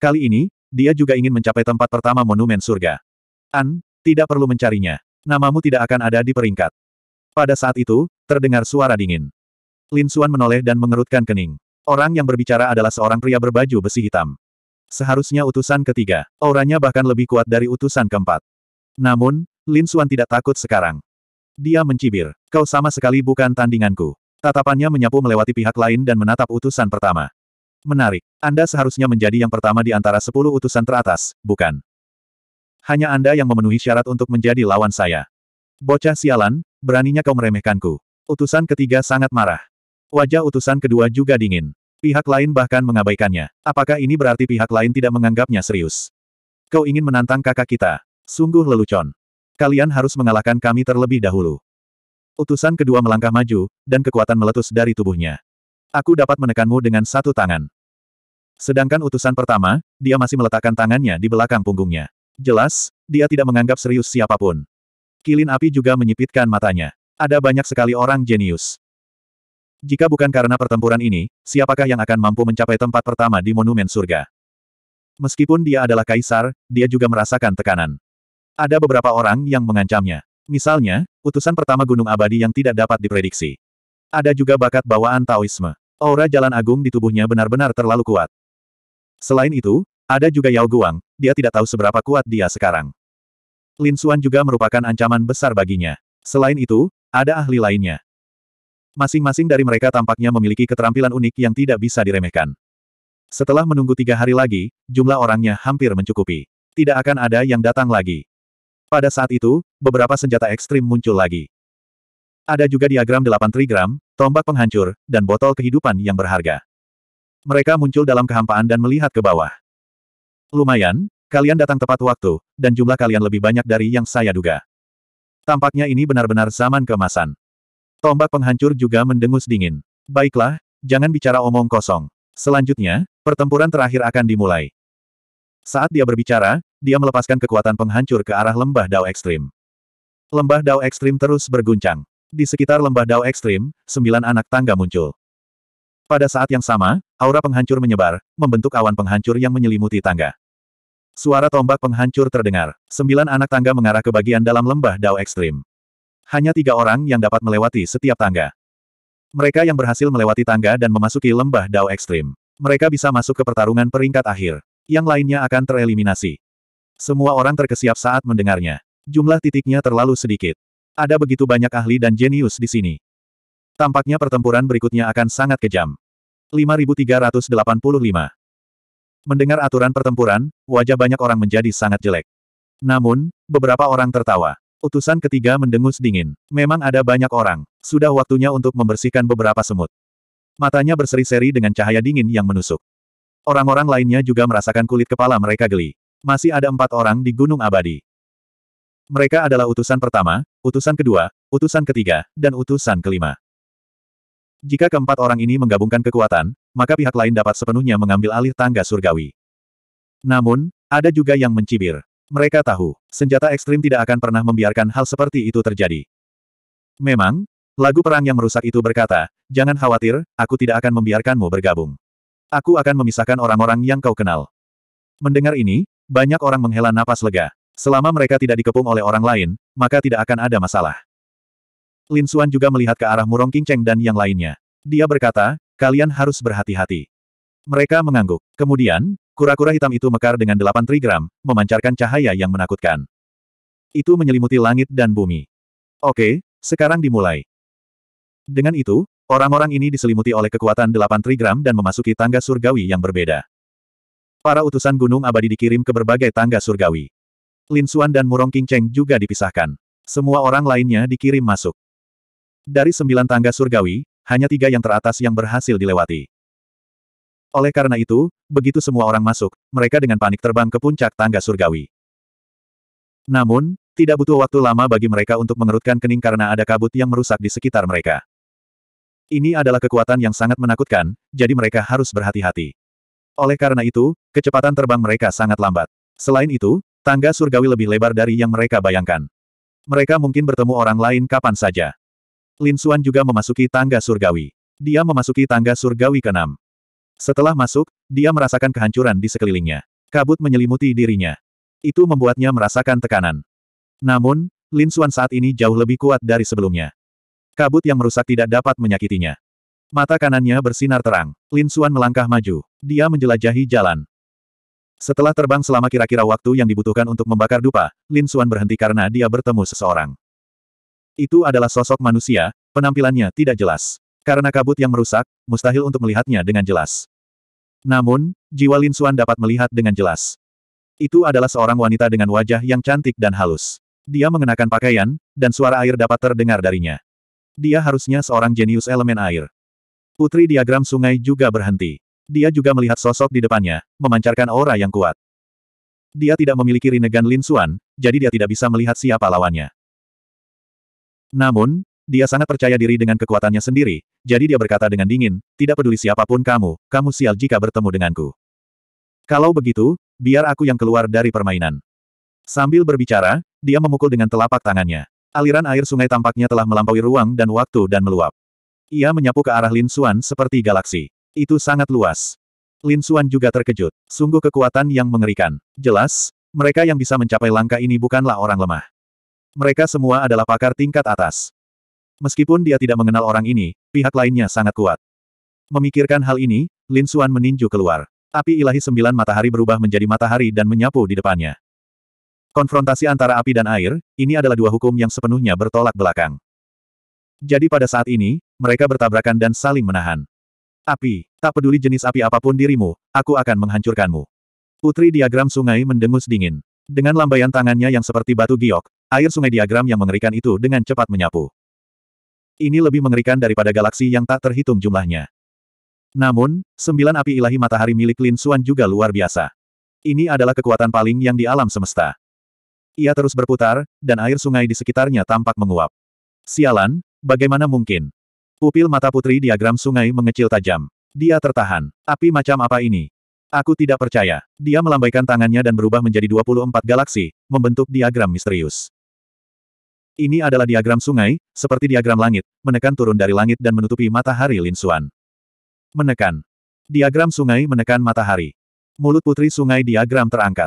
Kali ini, dia juga ingin mencapai tempat pertama Monumen Surga. An, tidak perlu mencarinya. Namamu tidak akan ada di peringkat. Pada saat itu, terdengar suara dingin. Lin Suan menoleh dan mengerutkan kening. Orang yang berbicara adalah seorang pria berbaju besi hitam. Seharusnya utusan ketiga. Auranya bahkan lebih kuat dari utusan keempat. Namun, Lin Suan tidak takut sekarang. Dia mencibir. Kau sama sekali bukan tandinganku. Tatapannya menyapu melewati pihak lain dan menatap utusan pertama. Menarik. Anda seharusnya menjadi yang pertama di antara sepuluh utusan teratas, bukan? Hanya Anda yang memenuhi syarat untuk menjadi lawan saya. Bocah sialan, beraninya kau meremehkanku. Utusan ketiga sangat marah. Wajah utusan kedua juga dingin. Pihak lain bahkan mengabaikannya. Apakah ini berarti pihak lain tidak menganggapnya serius? Kau ingin menantang kakak kita? Sungguh lelucon. Kalian harus mengalahkan kami terlebih dahulu. Utusan kedua melangkah maju, dan kekuatan meletus dari tubuhnya. Aku dapat menekanmu dengan satu tangan. Sedangkan utusan pertama, dia masih meletakkan tangannya di belakang punggungnya. Jelas, dia tidak menganggap serius siapapun. Kilin api juga menyipitkan matanya. Ada banyak sekali orang jenius. Jika bukan karena pertempuran ini, siapakah yang akan mampu mencapai tempat pertama di Monumen Surga? Meskipun dia adalah kaisar, dia juga merasakan tekanan. Ada beberapa orang yang mengancamnya. Misalnya, utusan pertama Gunung Abadi yang tidak dapat diprediksi. Ada juga bakat bawaan Taoisme. Aura jalan agung di tubuhnya benar-benar terlalu kuat. Selain itu, ada juga Yao Guang, dia tidak tahu seberapa kuat dia sekarang. Lin Xuan juga merupakan ancaman besar baginya. Selain itu, ada ahli lainnya. Masing-masing dari mereka tampaknya memiliki keterampilan unik yang tidak bisa diremehkan. Setelah menunggu tiga hari lagi, jumlah orangnya hampir mencukupi. Tidak akan ada yang datang lagi. Pada saat itu, beberapa senjata ekstrim muncul lagi. Ada juga diagram delapan trigram, tombak penghancur, dan botol kehidupan yang berharga. Mereka muncul dalam kehampaan dan melihat ke bawah. Lumayan, kalian datang tepat waktu, dan jumlah kalian lebih banyak dari yang saya duga. Tampaknya ini benar-benar zaman kemasan. Tombak penghancur juga mendengus dingin. Baiklah, jangan bicara omong kosong. Selanjutnya, pertempuran terakhir akan dimulai. Saat dia berbicara, dia melepaskan kekuatan penghancur ke arah lembah dao ekstrim. Lembah dao ekstrim terus berguncang. Di sekitar lembah dao ekstrim, sembilan anak tangga muncul. Pada saat yang sama, aura penghancur menyebar, membentuk awan penghancur yang menyelimuti tangga. Suara tombak penghancur terdengar. Sembilan anak tangga mengarah ke bagian dalam lembah dao ekstrim. Hanya tiga orang yang dapat melewati setiap tangga. Mereka yang berhasil melewati tangga dan memasuki lembah Dao Ekstrim. Mereka bisa masuk ke pertarungan peringkat akhir. Yang lainnya akan tereliminasi. Semua orang terkesiap saat mendengarnya. Jumlah titiknya terlalu sedikit. Ada begitu banyak ahli dan jenius di sini. Tampaknya pertempuran berikutnya akan sangat kejam. 5385 Mendengar aturan pertempuran, wajah banyak orang menjadi sangat jelek. Namun, beberapa orang tertawa. Utusan ketiga mendengus dingin. Memang ada banyak orang. Sudah waktunya untuk membersihkan beberapa semut. Matanya berseri-seri dengan cahaya dingin yang menusuk. Orang-orang lainnya juga merasakan kulit kepala mereka geli. Masih ada empat orang di Gunung Abadi. Mereka adalah utusan pertama, utusan kedua, utusan ketiga, dan utusan kelima. Jika keempat orang ini menggabungkan kekuatan, maka pihak lain dapat sepenuhnya mengambil alih tangga surgawi. Namun, ada juga yang mencibir. Mereka tahu, senjata ekstrim tidak akan pernah membiarkan hal seperti itu terjadi. Memang, lagu perang yang merusak itu berkata, jangan khawatir, aku tidak akan membiarkanmu bergabung. Aku akan memisahkan orang-orang yang kau kenal. Mendengar ini, banyak orang menghela napas lega. Selama mereka tidak dikepung oleh orang lain, maka tidak akan ada masalah. Lin Xuan juga melihat ke arah Murong Qingcheng dan yang lainnya. Dia berkata, kalian harus berhati-hati. Mereka mengangguk. Kemudian, Kura-kura hitam itu mekar dengan delapan trigram, memancarkan cahaya yang menakutkan. Itu menyelimuti langit dan bumi. Oke, sekarang dimulai. Dengan itu, orang-orang ini diselimuti oleh kekuatan delapan trigram dan memasuki tangga surgawi yang berbeda. Para utusan gunung abadi dikirim ke berbagai tangga surgawi. Lin Suan dan Murong Qingcheng juga dipisahkan. Semua orang lainnya dikirim masuk. Dari sembilan tangga surgawi, hanya tiga yang teratas yang berhasil dilewati. Oleh karena itu, begitu semua orang masuk, mereka dengan panik terbang ke puncak tangga surgawi. Namun, tidak butuh waktu lama bagi mereka untuk mengerutkan kening karena ada kabut yang merusak di sekitar mereka. Ini adalah kekuatan yang sangat menakutkan, jadi mereka harus berhati-hati. Oleh karena itu, kecepatan terbang mereka sangat lambat. Selain itu, tangga surgawi lebih lebar dari yang mereka bayangkan. Mereka mungkin bertemu orang lain kapan saja. Lin Xuan juga memasuki tangga surgawi. Dia memasuki tangga surgawi ke-6. Setelah masuk, dia merasakan kehancuran di sekelilingnya. Kabut menyelimuti dirinya. Itu membuatnya merasakan tekanan. Namun, Lin Xuan saat ini jauh lebih kuat dari sebelumnya. Kabut yang merusak tidak dapat menyakitinya. Mata kanannya bersinar terang. Lin Xuan melangkah maju. Dia menjelajahi jalan. Setelah terbang selama kira-kira waktu yang dibutuhkan untuk membakar dupa, Lin Xuan berhenti karena dia bertemu seseorang. Itu adalah sosok manusia, penampilannya tidak jelas. Karena kabut yang merusak, mustahil untuk melihatnya dengan jelas. Namun, jiwa Lin Suan dapat melihat dengan jelas. Itu adalah seorang wanita dengan wajah yang cantik dan halus. Dia mengenakan pakaian, dan suara air dapat terdengar darinya. Dia harusnya seorang jenius elemen air. Putri diagram sungai juga berhenti. Dia juga melihat sosok di depannya, memancarkan aura yang kuat. Dia tidak memiliki rinegan Lin Suan, jadi dia tidak bisa melihat siapa lawannya. Namun, dia sangat percaya diri dengan kekuatannya sendiri, jadi dia berkata dengan dingin, tidak peduli siapapun kamu, kamu sial jika bertemu denganku. Kalau begitu, biar aku yang keluar dari permainan. Sambil berbicara, dia memukul dengan telapak tangannya. Aliran air sungai tampaknya telah melampaui ruang dan waktu dan meluap. Ia menyapu ke arah Lin Xuan seperti galaksi. Itu sangat luas. Lin Xuan juga terkejut. Sungguh kekuatan yang mengerikan. Jelas, mereka yang bisa mencapai langkah ini bukanlah orang lemah. Mereka semua adalah pakar tingkat atas. Meskipun dia tidak mengenal orang ini, pihak lainnya sangat kuat. Memikirkan hal ini, Lin Xuan meninju keluar. Api ilahi sembilan matahari berubah menjadi matahari dan menyapu di depannya. Konfrontasi antara api dan air, ini adalah dua hukum yang sepenuhnya bertolak belakang. Jadi pada saat ini, mereka bertabrakan dan saling menahan. Api, tak peduli jenis api apapun dirimu, aku akan menghancurkanmu. Putri diagram sungai mendengus dingin. Dengan lambaian tangannya yang seperti batu giok, air sungai diagram yang mengerikan itu dengan cepat menyapu ini lebih mengerikan daripada galaksi yang tak terhitung jumlahnya. Namun, sembilan api ilahi matahari milik Lin Xuan juga luar biasa. Ini adalah kekuatan paling yang di alam semesta. Ia terus berputar, dan air sungai di sekitarnya tampak menguap. Sialan, bagaimana mungkin? Pupil mata putri diagram sungai mengecil tajam. Dia tertahan. Api macam apa ini? Aku tidak percaya. Dia melambaikan tangannya dan berubah menjadi 24 galaksi, membentuk diagram misterius. Ini adalah diagram sungai, seperti diagram langit, menekan turun dari langit dan menutupi matahari Linsuan. Menekan. Diagram sungai menekan matahari. Mulut putri sungai diagram terangkat.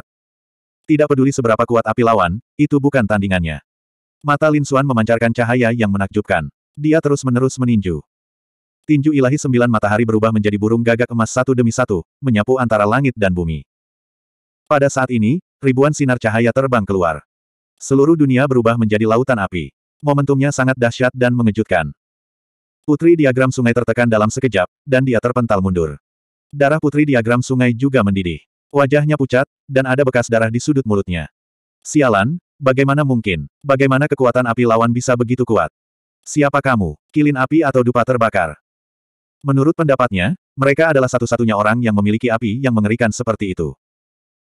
Tidak peduli seberapa kuat api lawan, itu bukan tandingannya. Mata Linsuan memancarkan cahaya yang menakjubkan. Dia terus-menerus meninju. Tinju ilahi sembilan matahari berubah menjadi burung gagak emas satu demi satu, menyapu antara langit dan bumi. Pada saat ini, ribuan sinar cahaya terbang keluar. Seluruh dunia berubah menjadi lautan api. Momentumnya sangat dahsyat dan mengejutkan. Putri diagram sungai tertekan dalam sekejap, dan dia terpental mundur. Darah putri diagram sungai juga mendidih. Wajahnya pucat, dan ada bekas darah di sudut mulutnya. Sialan, bagaimana mungkin? Bagaimana kekuatan api lawan bisa begitu kuat? Siapa kamu, kilin api atau dupa terbakar? Menurut pendapatnya, mereka adalah satu-satunya orang yang memiliki api yang mengerikan seperti itu.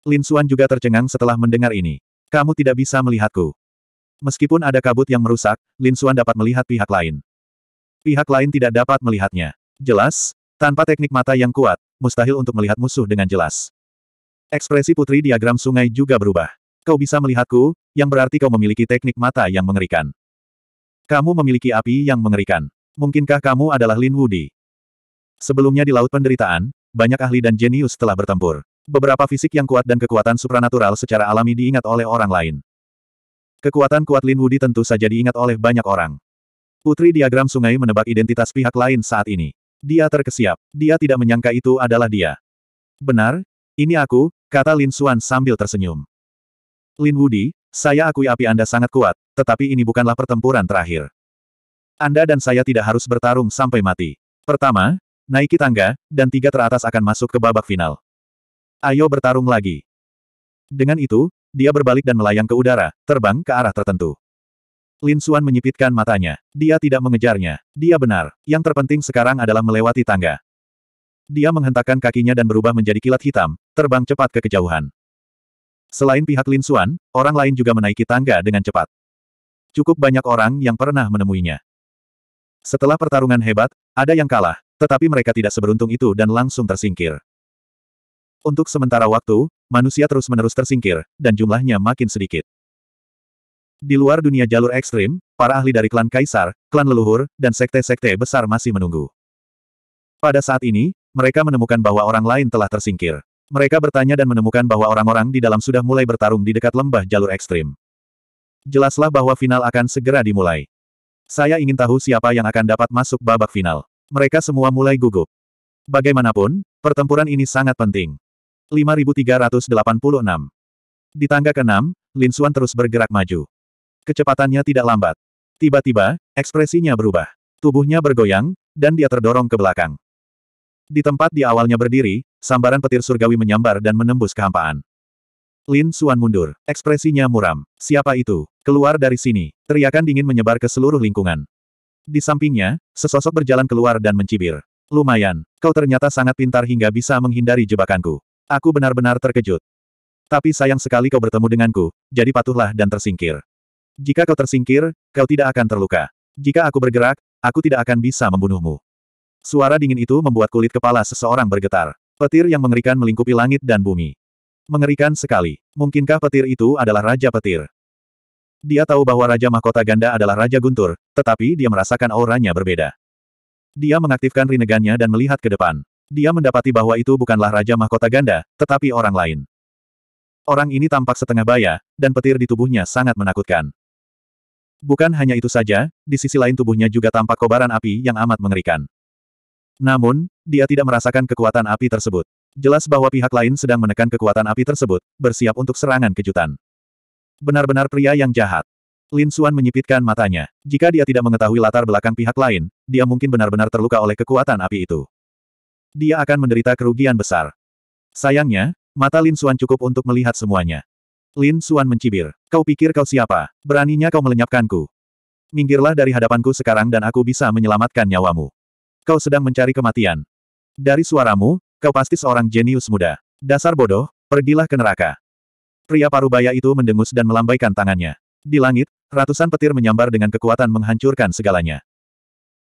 Lin Suan juga tercengang setelah mendengar ini. Kamu tidak bisa melihatku. Meskipun ada kabut yang merusak, Lin Suan dapat melihat pihak lain. Pihak lain tidak dapat melihatnya. Jelas, tanpa teknik mata yang kuat, mustahil untuk melihat musuh dengan jelas. Ekspresi putri diagram sungai juga berubah. Kau bisa melihatku, yang berarti kau memiliki teknik mata yang mengerikan. Kamu memiliki api yang mengerikan. Mungkinkah kamu adalah Lin Wudi? Sebelumnya di Laut Penderitaan, banyak ahli dan jenius telah bertempur. Beberapa fisik yang kuat dan kekuatan supranatural secara alami diingat oleh orang lain. Kekuatan kuat Lin Wudi tentu saja diingat oleh banyak orang. Putri diagram sungai menebak identitas pihak lain saat ini. Dia terkesiap. Dia tidak menyangka itu adalah dia. Benar, ini aku, kata Lin Xuan sambil tersenyum. Lin Wudi, saya akui api Anda sangat kuat, tetapi ini bukanlah pertempuran terakhir. Anda dan saya tidak harus bertarung sampai mati. Pertama, naiki tangga, dan tiga teratas akan masuk ke babak final. Ayo bertarung lagi. Dengan itu, dia berbalik dan melayang ke udara, terbang ke arah tertentu. Lin Xuan menyipitkan matanya. Dia tidak mengejarnya. Dia benar. Yang terpenting sekarang adalah melewati tangga. Dia menghentakkan kakinya dan berubah menjadi kilat hitam, terbang cepat ke kejauhan. Selain pihak Lin Xuan, orang lain juga menaiki tangga dengan cepat. Cukup banyak orang yang pernah menemuinya. Setelah pertarungan hebat, ada yang kalah, tetapi mereka tidak seberuntung itu dan langsung tersingkir. Untuk sementara waktu, manusia terus-menerus tersingkir, dan jumlahnya makin sedikit. Di luar dunia jalur ekstrim, para ahli dari klan Kaisar, klan leluhur, dan sekte-sekte besar masih menunggu. Pada saat ini, mereka menemukan bahwa orang lain telah tersingkir. Mereka bertanya dan menemukan bahwa orang-orang di dalam sudah mulai bertarung di dekat lembah jalur ekstrim. Jelaslah bahwa final akan segera dimulai. Saya ingin tahu siapa yang akan dapat masuk babak final. Mereka semua mulai gugup. Bagaimanapun, pertempuran ini sangat penting. 5386. Di tangga ke-6, Lin Xuan terus bergerak maju. Kecepatannya tidak lambat. Tiba-tiba, ekspresinya berubah. Tubuhnya bergoyang, dan dia terdorong ke belakang. Di tempat di awalnya berdiri, sambaran petir surgawi menyambar dan menembus kehampaan. Lin Xuan mundur, ekspresinya muram. Siapa itu? Keluar dari sini. Teriakan dingin menyebar ke seluruh lingkungan. Di sampingnya, sesosok berjalan keluar dan mencibir. Lumayan, kau ternyata sangat pintar hingga bisa menghindari jebakanku. Aku benar-benar terkejut. Tapi sayang sekali kau bertemu denganku, jadi patuhlah dan tersingkir. Jika kau tersingkir, kau tidak akan terluka. Jika aku bergerak, aku tidak akan bisa membunuhmu. Suara dingin itu membuat kulit kepala seseorang bergetar. Petir yang mengerikan melingkupi langit dan bumi. Mengerikan sekali. Mungkinkah petir itu adalah Raja Petir? Dia tahu bahwa Raja Mahkota Ganda adalah Raja Guntur, tetapi dia merasakan auranya berbeda. Dia mengaktifkan rinegannya dan melihat ke depan. Dia mendapati bahwa itu bukanlah Raja Mahkota Ganda, tetapi orang lain. Orang ini tampak setengah baya, dan petir di tubuhnya sangat menakutkan. Bukan hanya itu saja, di sisi lain tubuhnya juga tampak kobaran api yang amat mengerikan. Namun, dia tidak merasakan kekuatan api tersebut. Jelas bahwa pihak lain sedang menekan kekuatan api tersebut, bersiap untuk serangan kejutan. Benar-benar pria yang jahat. Lin Xuan menyipitkan matanya. Jika dia tidak mengetahui latar belakang pihak lain, dia mungkin benar-benar terluka oleh kekuatan api itu dia akan menderita kerugian besar. Sayangnya, mata Lin Suan cukup untuk melihat semuanya. Lin Suan mencibir. Kau pikir kau siapa? Beraninya kau melenyapkanku. Minggirlah dari hadapanku sekarang dan aku bisa menyelamatkan nyawamu. Kau sedang mencari kematian. Dari suaramu, kau pasti seorang jenius muda. Dasar bodoh, pergilah ke neraka. Pria parubaya itu mendengus dan melambaikan tangannya. Di langit, ratusan petir menyambar dengan kekuatan menghancurkan segalanya.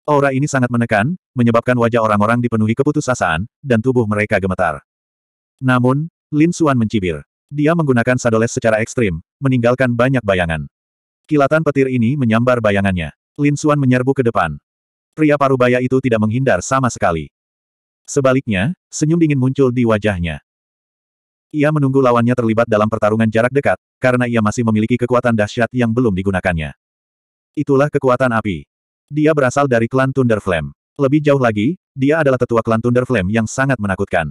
Aura ini sangat menekan, menyebabkan wajah orang-orang dipenuhi keputusasaan, dan tubuh mereka gemetar. Namun, Lin Xuan mencibir. Dia menggunakan sadoles secara ekstrim, meninggalkan banyak bayangan. Kilatan petir ini menyambar bayangannya. Lin Xuan menyerbu ke depan. Pria parubaya itu tidak menghindar sama sekali. Sebaliknya, senyum dingin muncul di wajahnya. Ia menunggu lawannya terlibat dalam pertarungan jarak dekat, karena ia masih memiliki kekuatan dahsyat yang belum digunakannya. Itulah kekuatan api. Dia berasal dari klan Thunderflame. Lebih jauh lagi, dia adalah tetua klan Thunderflame yang sangat menakutkan.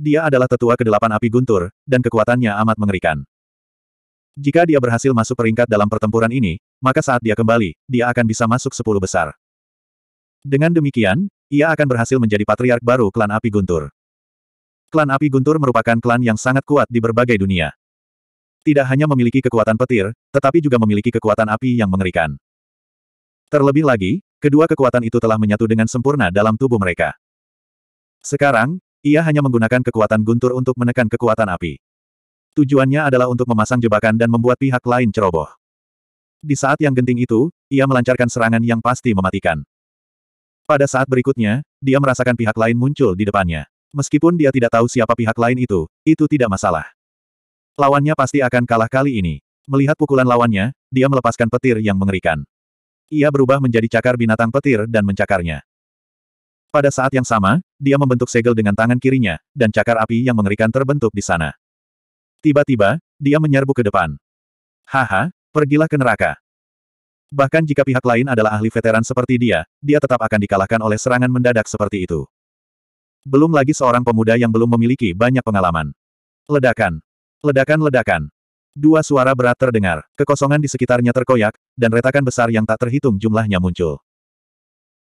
Dia adalah tetua kedelapan api guntur, dan kekuatannya amat mengerikan. Jika dia berhasil masuk peringkat dalam pertempuran ini, maka saat dia kembali, dia akan bisa masuk sepuluh besar. Dengan demikian, ia akan berhasil menjadi patriark baru klan api guntur. Klan api guntur merupakan klan yang sangat kuat di berbagai dunia. Tidak hanya memiliki kekuatan petir, tetapi juga memiliki kekuatan api yang mengerikan. Terlebih lagi, kedua kekuatan itu telah menyatu dengan sempurna dalam tubuh mereka. Sekarang, ia hanya menggunakan kekuatan guntur untuk menekan kekuatan api. Tujuannya adalah untuk memasang jebakan dan membuat pihak lain ceroboh. Di saat yang genting itu, ia melancarkan serangan yang pasti mematikan. Pada saat berikutnya, dia merasakan pihak lain muncul di depannya. Meskipun dia tidak tahu siapa pihak lain itu, itu tidak masalah. Lawannya pasti akan kalah kali ini. Melihat pukulan lawannya, dia melepaskan petir yang mengerikan. Ia berubah menjadi cakar binatang petir dan mencakarnya. Pada saat yang sama, dia membentuk segel dengan tangan kirinya, dan cakar api yang mengerikan terbentuk di sana. Tiba-tiba, dia menyerbu ke depan. Haha, pergilah ke neraka. Bahkan jika pihak lain adalah ahli veteran seperti dia, dia tetap akan dikalahkan oleh serangan mendadak seperti itu. Belum lagi seorang pemuda yang belum memiliki banyak pengalaman. Ledakan. Ledakan-ledakan. Dua suara berat terdengar, kekosongan di sekitarnya terkoyak, dan retakan besar yang tak terhitung jumlahnya muncul.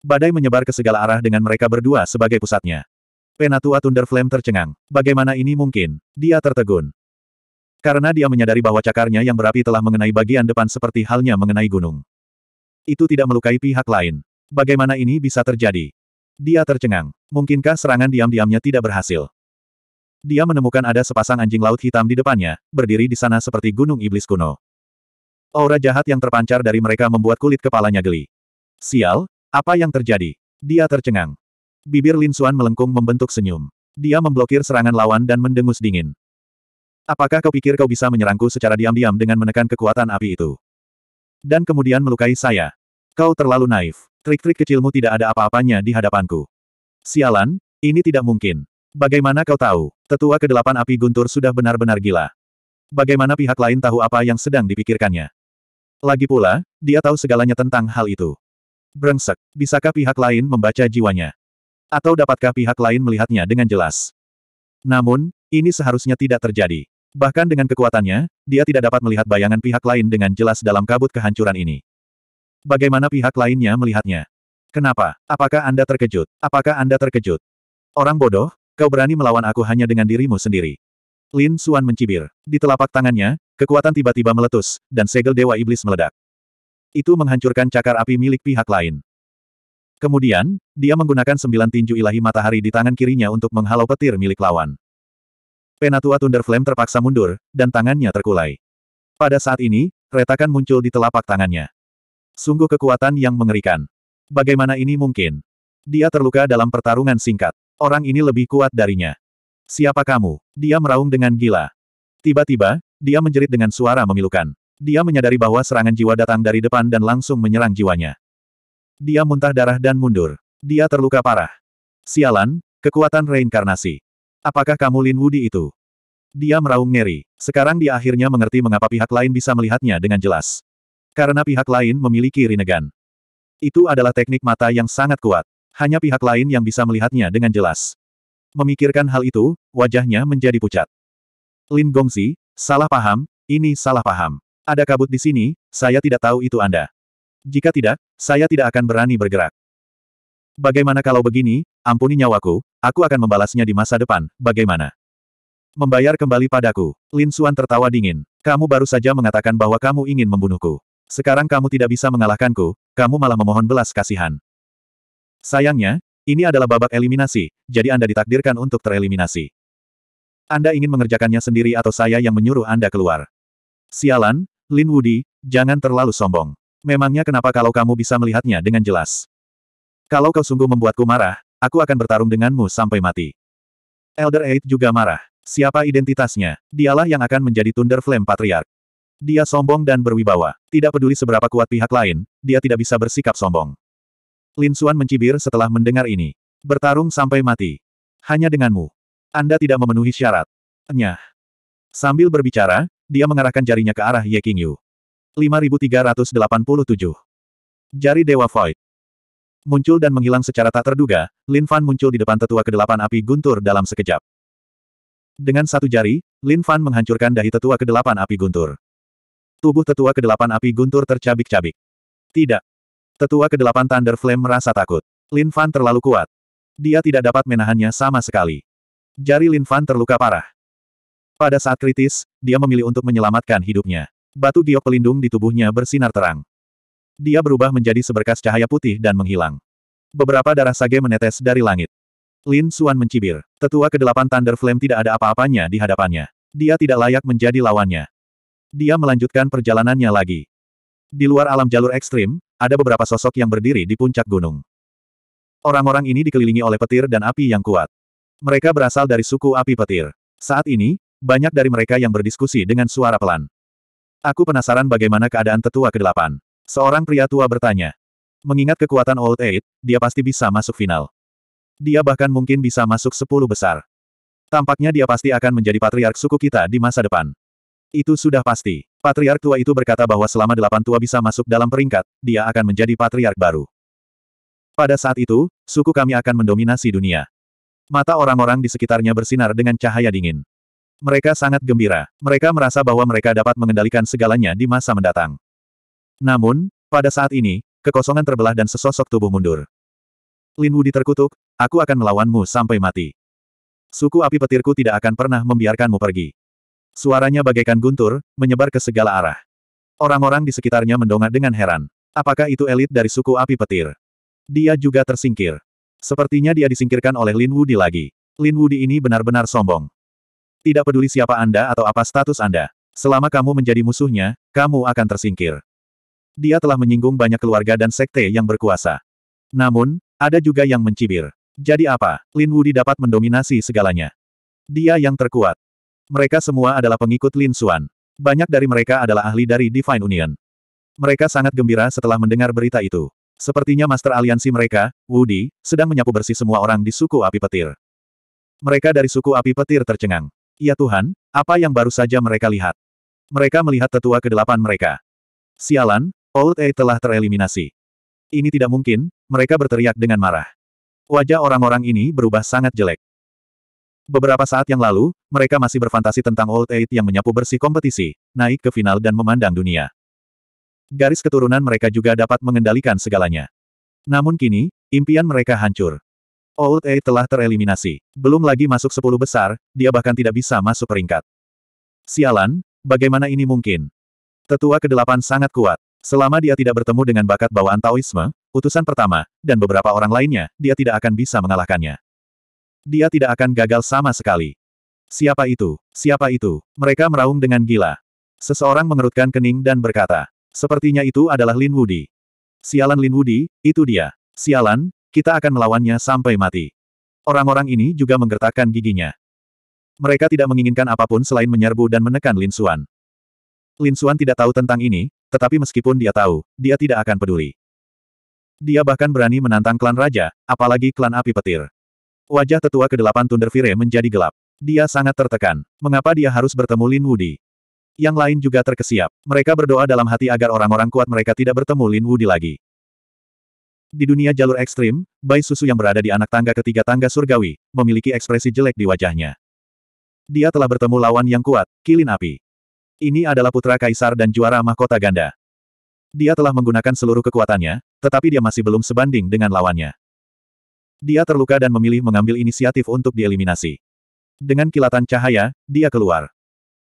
Badai menyebar ke segala arah dengan mereka berdua sebagai pusatnya. Penatua Thunderflame tercengang. Bagaimana ini mungkin? Dia tertegun. Karena dia menyadari bahwa cakarnya yang berapi telah mengenai bagian depan seperti halnya mengenai gunung. Itu tidak melukai pihak lain. Bagaimana ini bisa terjadi? Dia tercengang. Mungkinkah serangan diam-diamnya tidak berhasil? Dia menemukan ada sepasang anjing laut hitam di depannya, berdiri di sana seperti gunung iblis kuno. Aura jahat yang terpancar dari mereka membuat kulit kepalanya geli. Sial, apa yang terjadi? Dia tercengang. Bibir Lin Suan melengkung membentuk senyum. Dia memblokir serangan lawan dan mendengus dingin. Apakah kau pikir kau bisa menyerangku secara diam-diam dengan menekan kekuatan api itu? Dan kemudian melukai saya. Kau terlalu naif. Trik-trik kecilmu tidak ada apa-apanya di hadapanku. Sialan, ini tidak mungkin. Bagaimana kau tahu? Tetua kedelapan api guntur sudah benar-benar gila. Bagaimana pihak lain tahu apa yang sedang dipikirkannya? Lagi pula, dia tahu segalanya tentang hal itu. Brengsek, bisakah pihak lain membaca jiwanya? Atau dapatkah pihak lain melihatnya dengan jelas? Namun, ini seharusnya tidak terjadi. Bahkan dengan kekuatannya, dia tidak dapat melihat bayangan pihak lain dengan jelas dalam kabut kehancuran ini. Bagaimana pihak lainnya melihatnya? Kenapa? Apakah Anda terkejut? Apakah Anda terkejut? Orang bodoh, Kau berani melawan aku hanya dengan dirimu sendiri. Lin Suan mencibir. Di telapak tangannya, kekuatan tiba-tiba meletus, dan segel Dewa Iblis meledak. Itu menghancurkan cakar api milik pihak lain. Kemudian, dia menggunakan sembilan tinju ilahi matahari di tangan kirinya untuk menghalau petir milik lawan. Penatua Thunder Flame terpaksa mundur, dan tangannya terkulai. Pada saat ini, retakan muncul di telapak tangannya. Sungguh kekuatan yang mengerikan. Bagaimana ini mungkin? Dia terluka dalam pertarungan singkat. Orang ini lebih kuat darinya. Siapa kamu? Dia meraung dengan gila. Tiba-tiba, dia menjerit dengan suara memilukan. Dia menyadari bahwa serangan jiwa datang dari depan dan langsung menyerang jiwanya. Dia muntah darah dan mundur. Dia terluka parah. Sialan, kekuatan reinkarnasi. Apakah kamu Lin Wudi itu? Dia meraung ngeri. Sekarang dia akhirnya mengerti mengapa pihak lain bisa melihatnya dengan jelas. Karena pihak lain memiliki Rinnegan. Itu adalah teknik mata yang sangat kuat. Hanya pihak lain yang bisa melihatnya dengan jelas. Memikirkan hal itu, wajahnya menjadi pucat. Lin Gongzi, salah paham, ini salah paham. Ada kabut di sini, saya tidak tahu itu Anda. Jika tidak, saya tidak akan berani bergerak. Bagaimana kalau begini, ampuni nyawaku, aku akan membalasnya di masa depan, bagaimana? Membayar kembali padaku, Lin Xuan tertawa dingin. Kamu baru saja mengatakan bahwa kamu ingin membunuhku. Sekarang kamu tidak bisa mengalahkanku, kamu malah memohon belas kasihan. Sayangnya, ini adalah babak eliminasi, jadi Anda ditakdirkan untuk tereliminasi. Anda ingin mengerjakannya sendiri atau saya yang menyuruh Anda keluar? Sialan, Lin Woody, jangan terlalu sombong. Memangnya kenapa kalau kamu bisa melihatnya dengan jelas? Kalau kau sungguh membuatku marah, aku akan bertarung denganmu sampai mati. Elder Eight juga marah. Siapa identitasnya? Dialah yang akan menjadi Thunder Flame Patriark. Dia sombong dan berwibawa. Tidak peduli seberapa kuat pihak lain, dia tidak bisa bersikap sombong. Lin Suan mencibir setelah mendengar ini. Bertarung sampai mati. Hanya denganmu. Anda tidak memenuhi syarat. Nyah. Sambil berbicara, dia mengarahkan jarinya ke arah Ye Qingyu. 5387. Jari Dewa Void. Muncul dan menghilang secara tak terduga, Lin Fan muncul di depan tetua kedelapan api guntur dalam sekejap. Dengan satu jari, Lin Fan menghancurkan dahi tetua kedelapan api guntur. Tubuh tetua kedelapan api guntur tercabik-cabik. Tidak. Tetua ke-8 Thunder Flame merasa takut. Lin Fan terlalu kuat. Dia tidak dapat menahannya sama sekali. Jari Lin Fan terluka parah. Pada saat kritis, dia memilih untuk menyelamatkan hidupnya. Batu giok pelindung di tubuhnya bersinar terang. Dia berubah menjadi seberkas cahaya putih dan menghilang. Beberapa darah sage menetes dari langit. Lin Xuan mencibir. Tetua ke-8 Thunder Flame tidak ada apa-apanya di hadapannya. Dia tidak layak menjadi lawannya. Dia melanjutkan perjalanannya lagi. Di luar alam jalur ekstrim, ada beberapa sosok yang berdiri di puncak gunung. Orang-orang ini dikelilingi oleh petir dan api yang kuat. Mereka berasal dari suku api petir. Saat ini, banyak dari mereka yang berdiskusi dengan suara pelan. Aku penasaran bagaimana keadaan tetua ke-8. Seorang pria tua bertanya. Mengingat kekuatan Old Eight, dia pasti bisa masuk final. Dia bahkan mungkin bisa masuk 10 besar. Tampaknya dia pasti akan menjadi patriark suku kita di masa depan. Itu sudah pasti. Patriark tua itu berkata bahwa selama delapan tua bisa masuk dalam peringkat, dia akan menjadi patriark baru. Pada saat itu, suku kami akan mendominasi dunia. Mata orang-orang di sekitarnya bersinar dengan cahaya dingin. Mereka sangat gembira. Mereka merasa bahwa mereka dapat mengendalikan segalanya di masa mendatang. Namun, pada saat ini, kekosongan terbelah dan sesosok tubuh mundur. Lin Wudi terkutuk, aku akan melawanmu sampai mati. Suku api petirku tidak akan pernah membiarkanmu pergi. Suaranya bagaikan guntur, menyebar ke segala arah. Orang-orang di sekitarnya mendongak dengan heran. Apakah itu elit dari suku api petir? Dia juga tersingkir. Sepertinya dia disingkirkan oleh Lin Wudi lagi. Lin Wudi ini benar-benar sombong. Tidak peduli siapa Anda atau apa status Anda. Selama kamu menjadi musuhnya, kamu akan tersingkir. Dia telah menyinggung banyak keluarga dan sekte yang berkuasa. Namun, ada juga yang mencibir. Jadi apa, Lin Wudi dapat mendominasi segalanya. Dia yang terkuat. Mereka semua adalah pengikut Lin Xuan. Banyak dari mereka adalah ahli dari Divine Union. Mereka sangat gembira setelah mendengar berita itu. Sepertinya master aliansi mereka, Woody, sedang menyapu bersih semua orang di suku api petir. Mereka dari suku api petir tercengang. Ya Tuhan, apa yang baru saja mereka lihat? Mereka melihat tetua kedelapan mereka. Sialan, Old A telah tereliminasi. Ini tidak mungkin, mereka berteriak dengan marah. Wajah orang-orang ini berubah sangat jelek. Beberapa saat yang lalu, mereka masih berfantasi tentang Old Eight yang menyapu bersih kompetisi, naik ke final dan memandang dunia. Garis keturunan mereka juga dapat mengendalikan segalanya. Namun kini, impian mereka hancur. Old Eight telah tereliminasi. Belum lagi masuk sepuluh besar, dia bahkan tidak bisa masuk peringkat. Sialan, bagaimana ini mungkin? Tetua kedelapan sangat kuat. Selama dia tidak bertemu dengan bakat bawaan Taoisme, utusan pertama, dan beberapa orang lainnya, dia tidak akan bisa mengalahkannya. Dia tidak akan gagal sama sekali. Siapa itu? Siapa itu? Mereka meraung dengan gila. Seseorang mengerutkan kening dan berkata, sepertinya itu adalah Lin Wudi. Sialan Lin Wudi, itu dia. Sialan, kita akan melawannya sampai mati. Orang-orang ini juga menggertakkan giginya. Mereka tidak menginginkan apapun selain menyerbu dan menekan Lin Xuan. Lin Xuan tidak tahu tentang ini, tetapi meskipun dia tahu, dia tidak akan peduli. Dia bahkan berani menantang klan raja, apalagi klan api petir. Wajah tetua ke kedelapan Thunderfire menjadi gelap. Dia sangat tertekan. Mengapa dia harus bertemu Lin Wudi? Yang lain juga terkesiap. Mereka berdoa dalam hati agar orang-orang kuat mereka tidak bertemu Lin Wudi lagi. Di dunia jalur ekstrim, Bai Susu yang berada di anak tangga ketiga tangga surgawi, memiliki ekspresi jelek di wajahnya. Dia telah bertemu lawan yang kuat, Kilin Api. Ini adalah putra kaisar dan juara mahkota ganda. Dia telah menggunakan seluruh kekuatannya, tetapi dia masih belum sebanding dengan lawannya. Dia terluka dan memilih mengambil inisiatif untuk dieliminasi. Dengan kilatan cahaya, dia keluar.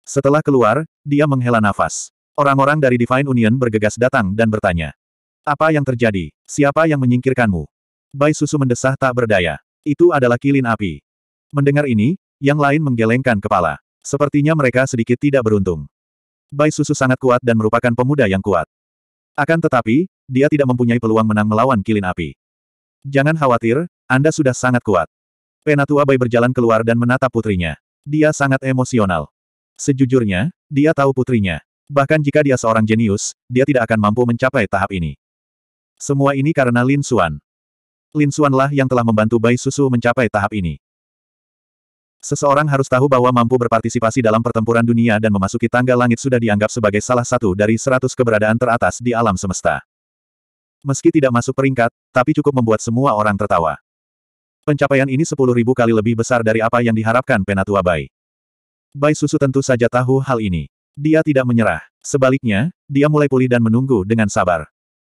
Setelah keluar, dia menghela nafas. Orang-orang dari Divine Union bergegas datang dan bertanya. Apa yang terjadi? Siapa yang menyingkirkanmu? Bai Susu mendesah tak berdaya. Itu adalah kilin api. Mendengar ini, yang lain menggelengkan kepala. Sepertinya mereka sedikit tidak beruntung. Bai Susu sangat kuat dan merupakan pemuda yang kuat. Akan tetapi, dia tidak mempunyai peluang menang melawan kilin api. Jangan khawatir, anda sudah sangat kuat. Penatua Bai berjalan keluar dan menatap putrinya. Dia sangat emosional. Sejujurnya, dia tahu putrinya. Bahkan jika dia seorang jenius, dia tidak akan mampu mencapai tahap ini. Semua ini karena Lin Xuan. Lin Xuanlah yang telah membantu Bai Susu mencapai tahap ini. Seseorang harus tahu bahwa mampu berpartisipasi dalam pertempuran dunia dan memasuki tangga langit sudah dianggap sebagai salah satu dari seratus keberadaan teratas di alam semesta. Meski tidak masuk peringkat, tapi cukup membuat semua orang tertawa. Pencapaian ini ribu kali lebih besar dari apa yang diharapkan Penatua Bai. Bai Susu tentu saja tahu hal ini. Dia tidak menyerah. Sebaliknya, dia mulai pulih dan menunggu dengan sabar.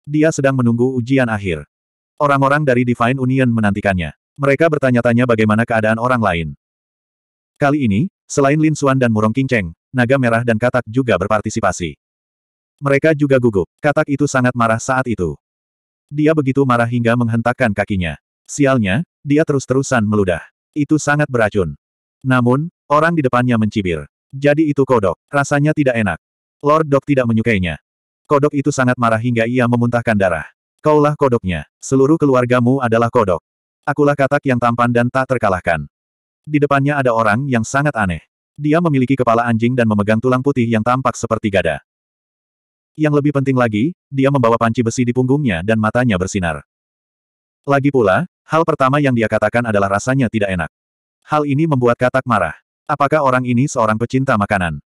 Dia sedang menunggu ujian akhir. Orang-orang dari Divine Union menantikannya. Mereka bertanya-tanya bagaimana keadaan orang lain. Kali ini, selain Lin Xuan dan Murong Qingcheng, Naga Merah dan Katak juga berpartisipasi. Mereka juga gugup. Katak itu sangat marah saat itu. Dia begitu marah hingga menghentakkan kakinya. Sialnya, dia terus-terusan meludah. Itu sangat beracun. Namun, orang di depannya mencibir. Jadi itu kodok. Rasanya tidak enak. Lord Dok tidak menyukainya. Kodok itu sangat marah hingga ia memuntahkan darah. Kaulah kodoknya. Seluruh keluargamu adalah kodok. Akulah katak yang tampan dan tak terkalahkan. Di depannya ada orang yang sangat aneh. Dia memiliki kepala anjing dan memegang tulang putih yang tampak seperti gada. Yang lebih penting lagi, dia membawa panci besi di punggungnya dan matanya bersinar. Lagi pula, hal pertama yang dia katakan adalah rasanya tidak enak. Hal ini membuat katak marah. Apakah orang ini seorang pecinta makanan?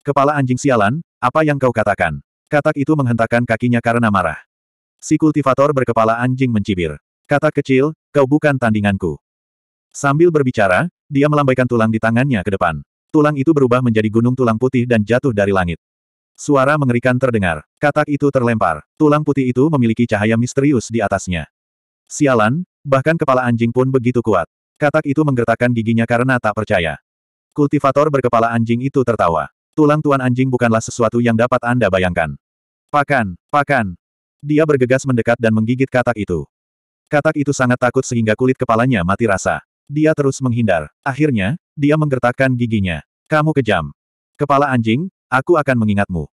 Kepala anjing sialan, apa yang kau katakan? Katak itu menghentakkan kakinya karena marah. Si kultivator berkepala anjing mencibir. Katak kecil, kau bukan tandinganku. Sambil berbicara, dia melambaikan tulang di tangannya ke depan. Tulang itu berubah menjadi gunung tulang putih dan jatuh dari langit. Suara mengerikan terdengar. Katak itu terlempar. Tulang putih itu memiliki cahaya misterius di atasnya. Sialan, bahkan kepala anjing pun begitu kuat. Katak itu menggertakkan giginya karena tak percaya. Kultivator berkepala anjing itu tertawa. Tulang tuan anjing bukanlah sesuatu yang dapat Anda bayangkan. Pakan, pakan. Dia bergegas mendekat dan menggigit katak itu. Katak itu sangat takut sehingga kulit kepalanya mati rasa. Dia terus menghindar. Akhirnya, dia menggertakkan giginya. Kamu kejam. Kepala anjing, aku akan mengingatmu.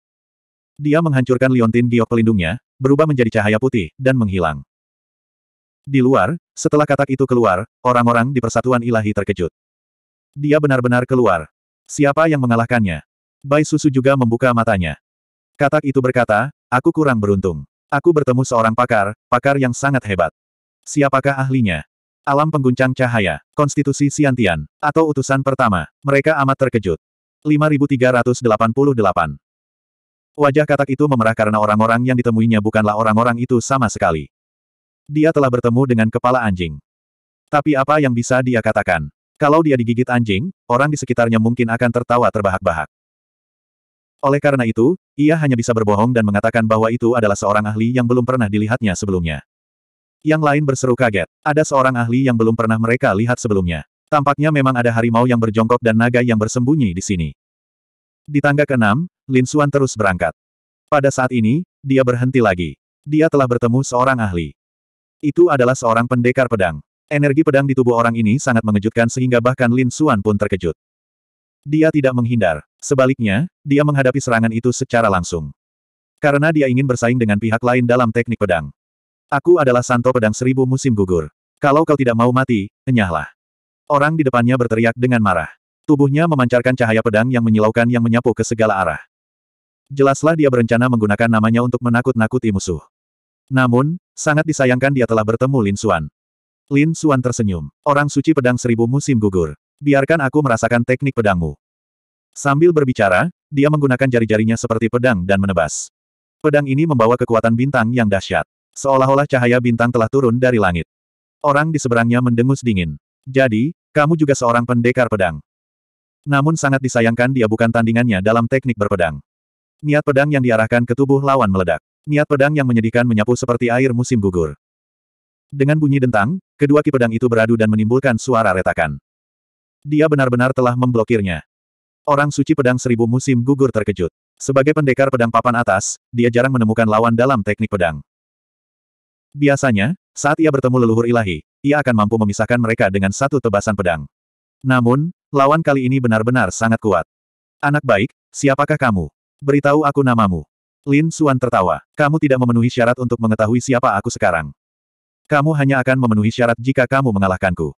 Dia menghancurkan liontin giok pelindungnya, berubah menjadi cahaya putih, dan menghilang. Di luar, setelah katak itu keluar, orang-orang di persatuan ilahi terkejut. Dia benar-benar keluar. Siapa yang mengalahkannya? Bai Susu juga membuka matanya. Katak itu berkata, aku kurang beruntung. Aku bertemu seorang pakar, pakar yang sangat hebat. Siapakah ahlinya? Alam pengguncang cahaya, konstitusi Siantian, atau utusan pertama, mereka amat terkejut. 5388 Wajah katak itu memerah karena orang-orang yang ditemuinya bukanlah orang-orang itu sama sekali. Dia telah bertemu dengan kepala anjing. Tapi apa yang bisa dia katakan? Kalau dia digigit anjing, orang di sekitarnya mungkin akan tertawa terbahak-bahak. Oleh karena itu, ia hanya bisa berbohong dan mengatakan bahwa itu adalah seorang ahli yang belum pernah dilihatnya sebelumnya. Yang lain berseru kaget. Ada seorang ahli yang belum pernah mereka lihat sebelumnya. Tampaknya memang ada harimau yang berjongkok dan naga yang bersembunyi di sini. Di tangga keenam, Lin Xuan terus berangkat. Pada saat ini, dia berhenti lagi. Dia telah bertemu seorang ahli. Itu adalah seorang pendekar pedang. Energi pedang di tubuh orang ini sangat mengejutkan sehingga bahkan Lin Xuan pun terkejut. Dia tidak menghindar. Sebaliknya, dia menghadapi serangan itu secara langsung. Karena dia ingin bersaing dengan pihak lain dalam teknik pedang. Aku adalah Santo Pedang Seribu Musim Gugur. Kalau kau tidak mau mati, enyahlah. Orang di depannya berteriak dengan marah. Tubuhnya memancarkan cahaya pedang yang menyilaukan yang menyapu ke segala arah. Jelaslah dia berencana menggunakan namanya untuk menakut-nakuti musuh. Namun, Sangat disayangkan dia telah bertemu Lin Xuan. Lin Xuan tersenyum. Orang suci pedang seribu musim gugur. Biarkan aku merasakan teknik pedangmu. Sambil berbicara, dia menggunakan jari-jarinya seperti pedang dan menebas. Pedang ini membawa kekuatan bintang yang dahsyat. Seolah-olah cahaya bintang telah turun dari langit. Orang di seberangnya mendengus dingin. Jadi, kamu juga seorang pendekar pedang. Namun sangat disayangkan dia bukan tandingannya dalam teknik berpedang. Niat pedang yang diarahkan ke tubuh lawan meledak. Niat pedang yang menyedihkan menyapu seperti air musim gugur. Dengan bunyi dentang, kedua ki pedang itu beradu dan menimbulkan suara retakan. Dia benar-benar telah memblokirnya. Orang suci pedang seribu musim gugur terkejut. Sebagai pendekar pedang papan atas, dia jarang menemukan lawan dalam teknik pedang. Biasanya, saat ia bertemu leluhur ilahi, ia akan mampu memisahkan mereka dengan satu tebasan pedang. Namun, lawan kali ini benar-benar sangat kuat. Anak baik, siapakah kamu? Beritahu aku namamu. Lin Suan tertawa. Kamu tidak memenuhi syarat untuk mengetahui siapa aku sekarang. Kamu hanya akan memenuhi syarat jika kamu mengalahkanku.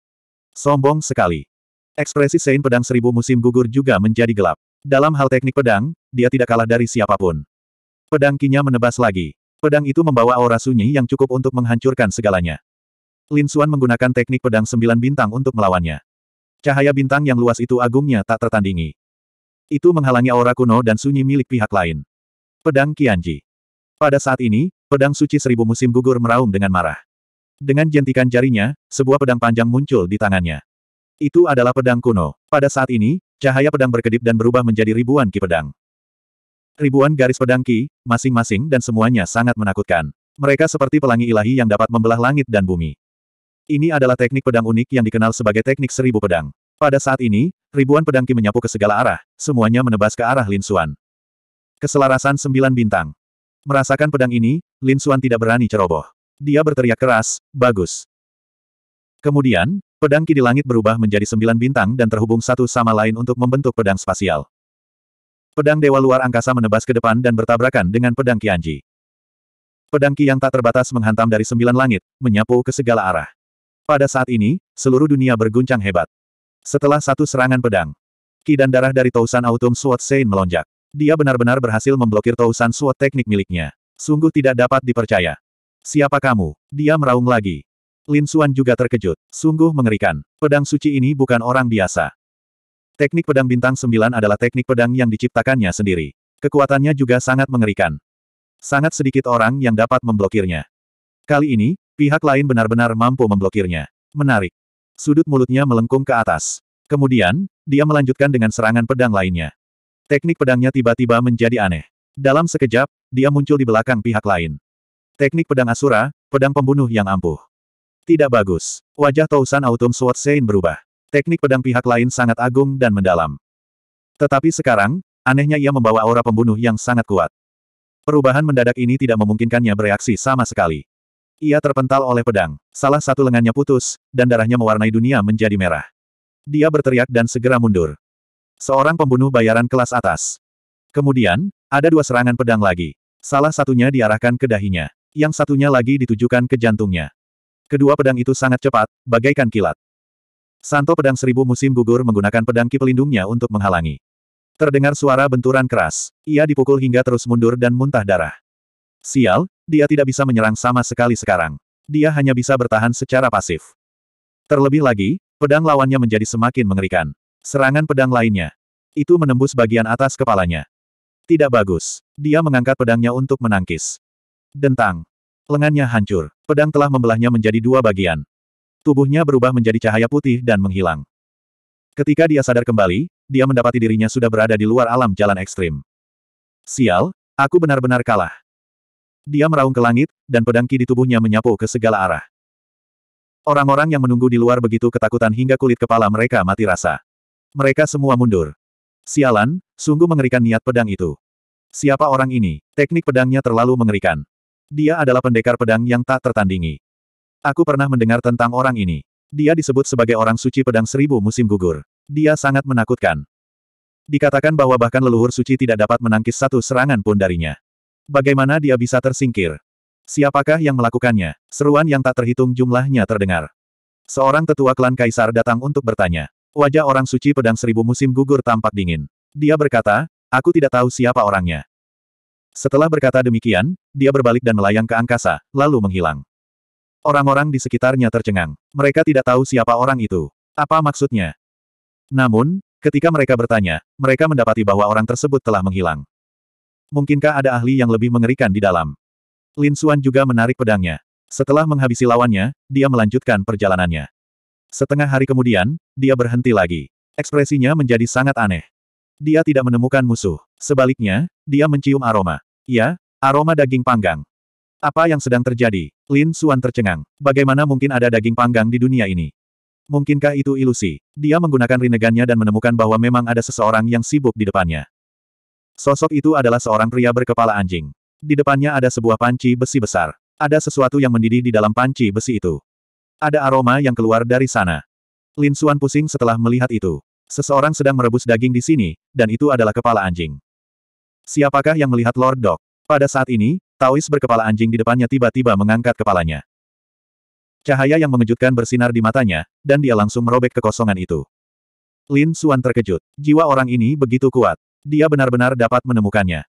Sombong sekali. Ekspresi Sein Pedang Seribu Musim Gugur juga menjadi gelap. Dalam hal teknik pedang, dia tidak kalah dari siapapun. Pedang kinya menebas lagi. Pedang itu membawa aura sunyi yang cukup untuk menghancurkan segalanya. Lin Suan menggunakan teknik pedang sembilan bintang untuk melawannya. Cahaya bintang yang luas itu agungnya tak tertandingi. Itu menghalangi aura kuno dan sunyi milik pihak lain. Pedang Kianji. Pada saat ini, pedang suci seribu musim gugur meraung dengan marah. Dengan jentikan jarinya, sebuah pedang panjang muncul di tangannya. Itu adalah pedang kuno. Pada saat ini, cahaya pedang berkedip dan berubah menjadi ribuan ki pedang. Ribuan garis pedang ki, masing-masing dan semuanya sangat menakutkan. Mereka seperti pelangi ilahi yang dapat membelah langit dan bumi. Ini adalah teknik pedang unik yang dikenal sebagai teknik seribu pedang. Pada saat ini, ribuan pedang ki menyapu ke segala arah, semuanya menebas ke arah Lin Suan. Keselarasan sembilan bintang. Merasakan pedang ini, Lin Suan tidak berani ceroboh. Dia berteriak keras, bagus. Kemudian, pedang ki di langit berubah menjadi sembilan bintang dan terhubung satu sama lain untuk membentuk pedang spasial. Pedang dewa luar angkasa menebas ke depan dan bertabrakan dengan pedang ki Anji. Pedang ki yang tak terbatas menghantam dari sembilan langit, menyapu ke segala arah. Pada saat ini, seluruh dunia berguncang hebat. Setelah satu serangan pedang, ki dan darah dari Tausan Autumn Sword Sein melonjak. Dia benar-benar berhasil memblokir Tousan Suo teknik miliknya. Sungguh tidak dapat dipercaya. Siapa kamu? Dia meraung lagi. Lin Xuan juga terkejut. Sungguh mengerikan. Pedang suci ini bukan orang biasa. Teknik pedang bintang sembilan adalah teknik pedang yang diciptakannya sendiri. Kekuatannya juga sangat mengerikan. Sangat sedikit orang yang dapat memblokirnya. Kali ini, pihak lain benar-benar mampu memblokirnya. Menarik. Sudut mulutnya melengkung ke atas. Kemudian, dia melanjutkan dengan serangan pedang lainnya. Teknik pedangnya tiba-tiba menjadi aneh. Dalam sekejap, dia muncul di belakang pihak lain. Teknik pedang Asura, pedang pembunuh yang ampuh. Tidak bagus. Wajah Tousan Autumn Sword Sein berubah. Teknik pedang pihak lain sangat agung dan mendalam. Tetapi sekarang, anehnya ia membawa aura pembunuh yang sangat kuat. Perubahan mendadak ini tidak memungkinkannya bereaksi sama sekali. Ia terpental oleh pedang, salah satu lengannya putus, dan darahnya mewarnai dunia menjadi merah. Dia berteriak dan segera mundur. Seorang pembunuh bayaran kelas atas. Kemudian, ada dua serangan pedang lagi. Salah satunya diarahkan ke dahinya. Yang satunya lagi ditujukan ke jantungnya. Kedua pedang itu sangat cepat, bagaikan kilat. Santo pedang seribu musim gugur menggunakan pedang ki pelindungnya untuk menghalangi. Terdengar suara benturan keras. Ia dipukul hingga terus mundur dan muntah darah. Sial, dia tidak bisa menyerang sama sekali sekarang. Dia hanya bisa bertahan secara pasif. Terlebih lagi, pedang lawannya menjadi semakin mengerikan. Serangan pedang lainnya. Itu menembus bagian atas kepalanya. Tidak bagus. Dia mengangkat pedangnya untuk menangkis. Dentang. Lengannya hancur. Pedang telah membelahnya menjadi dua bagian. Tubuhnya berubah menjadi cahaya putih dan menghilang. Ketika dia sadar kembali, dia mendapati dirinya sudah berada di luar alam jalan ekstrim. Sial, aku benar-benar kalah. Dia meraung ke langit, dan pedang ki di tubuhnya menyapu ke segala arah. Orang-orang yang menunggu di luar begitu ketakutan hingga kulit kepala mereka mati rasa. Mereka semua mundur. Sialan, sungguh mengerikan niat pedang itu. Siapa orang ini? Teknik pedangnya terlalu mengerikan. Dia adalah pendekar pedang yang tak tertandingi. Aku pernah mendengar tentang orang ini. Dia disebut sebagai orang suci pedang seribu musim gugur. Dia sangat menakutkan. Dikatakan bahwa bahkan leluhur suci tidak dapat menangkis satu serangan pun darinya. Bagaimana dia bisa tersingkir? Siapakah yang melakukannya? Seruan yang tak terhitung jumlahnya terdengar. Seorang tetua klan kaisar datang untuk bertanya. Wajah orang suci pedang seribu musim gugur tampak dingin. Dia berkata, aku tidak tahu siapa orangnya. Setelah berkata demikian, dia berbalik dan melayang ke angkasa, lalu menghilang. Orang-orang di sekitarnya tercengang. Mereka tidak tahu siapa orang itu. Apa maksudnya? Namun, ketika mereka bertanya, mereka mendapati bahwa orang tersebut telah menghilang. Mungkinkah ada ahli yang lebih mengerikan di dalam? Lin Xuan juga menarik pedangnya. Setelah menghabisi lawannya, dia melanjutkan perjalanannya. Setengah hari kemudian, dia berhenti lagi. Ekspresinya menjadi sangat aneh. Dia tidak menemukan musuh. Sebaliknya, dia mencium aroma. Ya, aroma daging panggang. Apa yang sedang terjadi? Lin Suan tercengang. Bagaimana mungkin ada daging panggang di dunia ini? Mungkinkah itu ilusi? Dia menggunakan rinegannya dan menemukan bahwa memang ada seseorang yang sibuk di depannya. Sosok itu adalah seorang pria berkepala anjing. Di depannya ada sebuah panci besi besar. Ada sesuatu yang mendidih di dalam panci besi itu. Ada aroma yang keluar dari sana. Lin Suan pusing setelah melihat itu. Seseorang sedang merebus daging di sini, dan itu adalah kepala anjing. Siapakah yang melihat Lord Dog? Pada saat ini, Taois berkepala anjing di depannya tiba-tiba mengangkat kepalanya. Cahaya yang mengejutkan bersinar di matanya, dan dia langsung merobek kekosongan itu. Lin Suan terkejut. Jiwa orang ini begitu kuat. Dia benar-benar dapat menemukannya.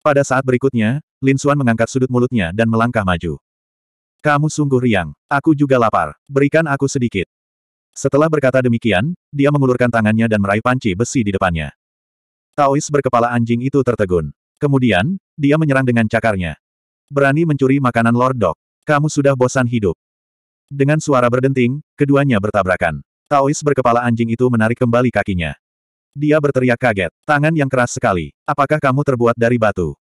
Pada saat berikutnya, Lin Suan mengangkat sudut mulutnya dan melangkah maju. Kamu sungguh riang. Aku juga lapar. Berikan aku sedikit. Setelah berkata demikian, dia mengulurkan tangannya dan meraih panci besi di depannya. Taois berkepala anjing itu tertegun. Kemudian, dia menyerang dengan cakarnya. Berani mencuri makanan Lord Dog. Kamu sudah bosan hidup. Dengan suara berdenting, keduanya bertabrakan. Taois berkepala anjing itu menarik kembali kakinya. Dia berteriak kaget. Tangan yang keras sekali. Apakah kamu terbuat dari batu?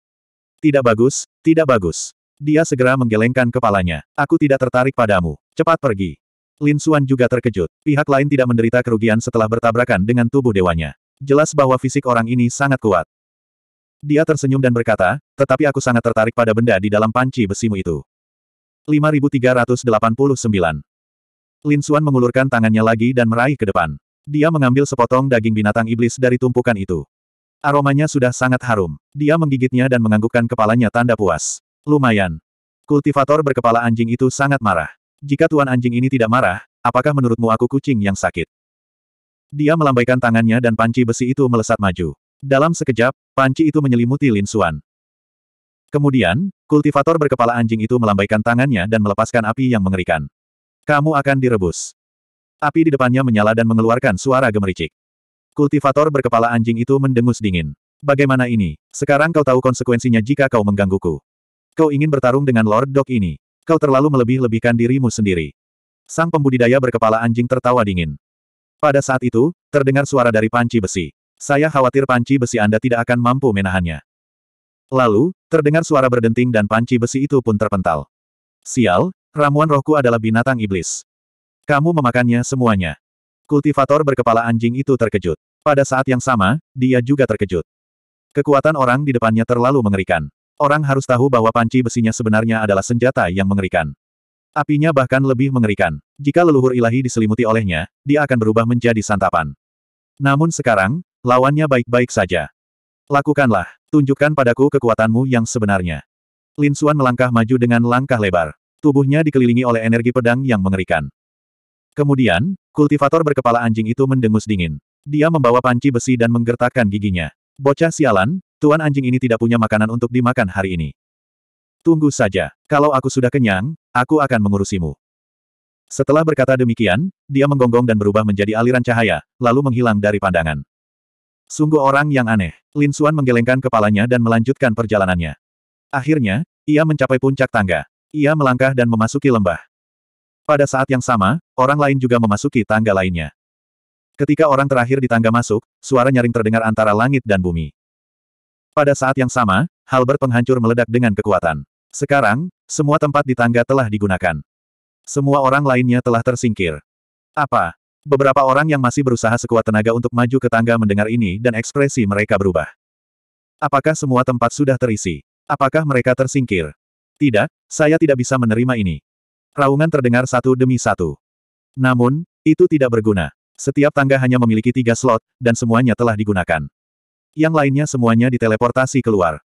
Tidak bagus, tidak bagus. Dia segera menggelengkan kepalanya. Aku tidak tertarik padamu. Cepat pergi. Lin Suan juga terkejut. Pihak lain tidak menderita kerugian setelah bertabrakan dengan tubuh dewanya. Jelas bahwa fisik orang ini sangat kuat. Dia tersenyum dan berkata, tetapi aku sangat tertarik pada benda di dalam panci besimu itu. 5389 Lin Suan mengulurkan tangannya lagi dan meraih ke depan. Dia mengambil sepotong daging binatang iblis dari tumpukan itu. Aromanya sudah sangat harum. Dia menggigitnya dan menganggukkan kepalanya tanda puas. Lumayan. Kultivator berkepala anjing itu sangat marah. Jika tuan anjing ini tidak marah, apakah menurutmu aku kucing yang sakit? Dia melambaikan tangannya dan panci besi itu melesat maju. Dalam sekejap, panci itu menyelimuti Lin Xuan. Kemudian, kultivator berkepala anjing itu melambaikan tangannya dan melepaskan api yang mengerikan. Kamu akan direbus. Api di depannya menyala dan mengeluarkan suara gemericik. Kultivator berkepala anjing itu mendengus dingin. Bagaimana ini? Sekarang kau tahu konsekuensinya jika kau menggangguku. Kau ingin bertarung dengan Lord Dog ini. Kau terlalu melebih-lebihkan dirimu sendiri. Sang pembudidaya berkepala anjing tertawa dingin. Pada saat itu, terdengar suara dari panci besi. Saya khawatir panci besi Anda tidak akan mampu menahannya. Lalu, terdengar suara berdenting dan panci besi itu pun terpental. Sial, ramuan rohku adalah binatang iblis. Kamu memakannya semuanya. Kultivator berkepala anjing itu terkejut. Pada saat yang sama, dia juga terkejut. Kekuatan orang di depannya terlalu mengerikan. Orang harus tahu bahwa panci besinya sebenarnya adalah senjata yang mengerikan. Apinya bahkan lebih mengerikan. Jika leluhur ilahi diselimuti olehnya, dia akan berubah menjadi santapan. Namun sekarang, lawannya baik-baik saja. Lakukanlah, tunjukkan padaku kekuatanmu yang sebenarnya. Lin Xuan melangkah maju dengan langkah lebar. Tubuhnya dikelilingi oleh energi pedang yang mengerikan. Kemudian, kultivator berkepala anjing itu mendengus dingin. Dia membawa panci besi dan menggertakkan giginya. Bocah sialan, Tuan anjing ini tidak punya makanan untuk dimakan hari ini. Tunggu saja. Kalau aku sudah kenyang, aku akan mengurusimu. Setelah berkata demikian, dia menggonggong dan berubah menjadi aliran cahaya, lalu menghilang dari pandangan. Sungguh orang yang aneh. Lin Xuan menggelengkan kepalanya dan melanjutkan perjalanannya. Akhirnya, ia mencapai puncak tangga. Ia melangkah dan memasuki lembah. Pada saat yang sama, orang lain juga memasuki tangga lainnya. Ketika orang terakhir di tangga masuk, suara nyaring terdengar antara langit dan bumi. Pada saat yang sama, Halbert penghancur meledak dengan kekuatan. Sekarang, semua tempat di tangga telah digunakan. Semua orang lainnya telah tersingkir. Apa? Beberapa orang yang masih berusaha sekuat tenaga untuk maju ke tangga mendengar ini dan ekspresi mereka berubah. Apakah semua tempat sudah terisi? Apakah mereka tersingkir? Tidak, saya tidak bisa menerima ini. Raungan terdengar satu demi satu. Namun, itu tidak berguna. Setiap tangga hanya memiliki tiga slot, dan semuanya telah digunakan. Yang lainnya semuanya diteleportasi keluar.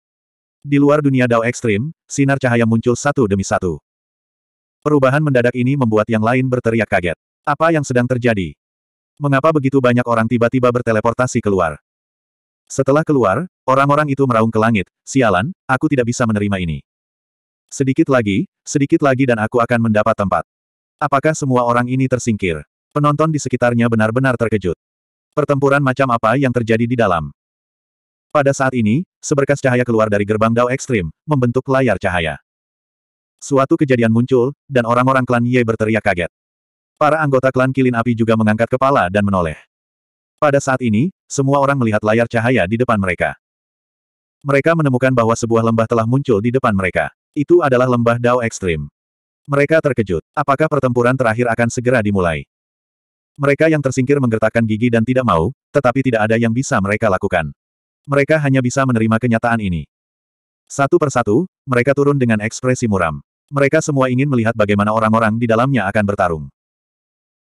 Di luar dunia Dao ekstrim, sinar cahaya muncul satu demi satu. Perubahan mendadak ini membuat yang lain berteriak kaget. Apa yang sedang terjadi? Mengapa begitu banyak orang tiba-tiba berteleportasi keluar? Setelah keluar, orang-orang itu meraung ke langit. Sialan, aku tidak bisa menerima ini. Sedikit lagi, sedikit lagi dan aku akan mendapat tempat. Apakah semua orang ini tersingkir? Penonton di sekitarnya benar-benar terkejut. Pertempuran macam apa yang terjadi di dalam? Pada saat ini, seberkas cahaya keluar dari gerbang Dao Ekstrim, membentuk layar cahaya. Suatu kejadian muncul, dan orang-orang klan Ye berteriak kaget. Para anggota klan Kilin Api juga mengangkat kepala dan menoleh. Pada saat ini, semua orang melihat layar cahaya di depan mereka. Mereka menemukan bahwa sebuah lembah telah muncul di depan mereka. Itu adalah lembah Dao Ekstrim. Mereka terkejut. Apakah pertempuran terakhir akan segera dimulai? Mereka yang tersingkir menggertakkan gigi dan tidak mau, tetapi tidak ada yang bisa mereka lakukan mereka hanya bisa menerima kenyataan ini. Satu persatu, mereka turun dengan ekspresi muram. Mereka semua ingin melihat bagaimana orang-orang di dalamnya akan bertarung.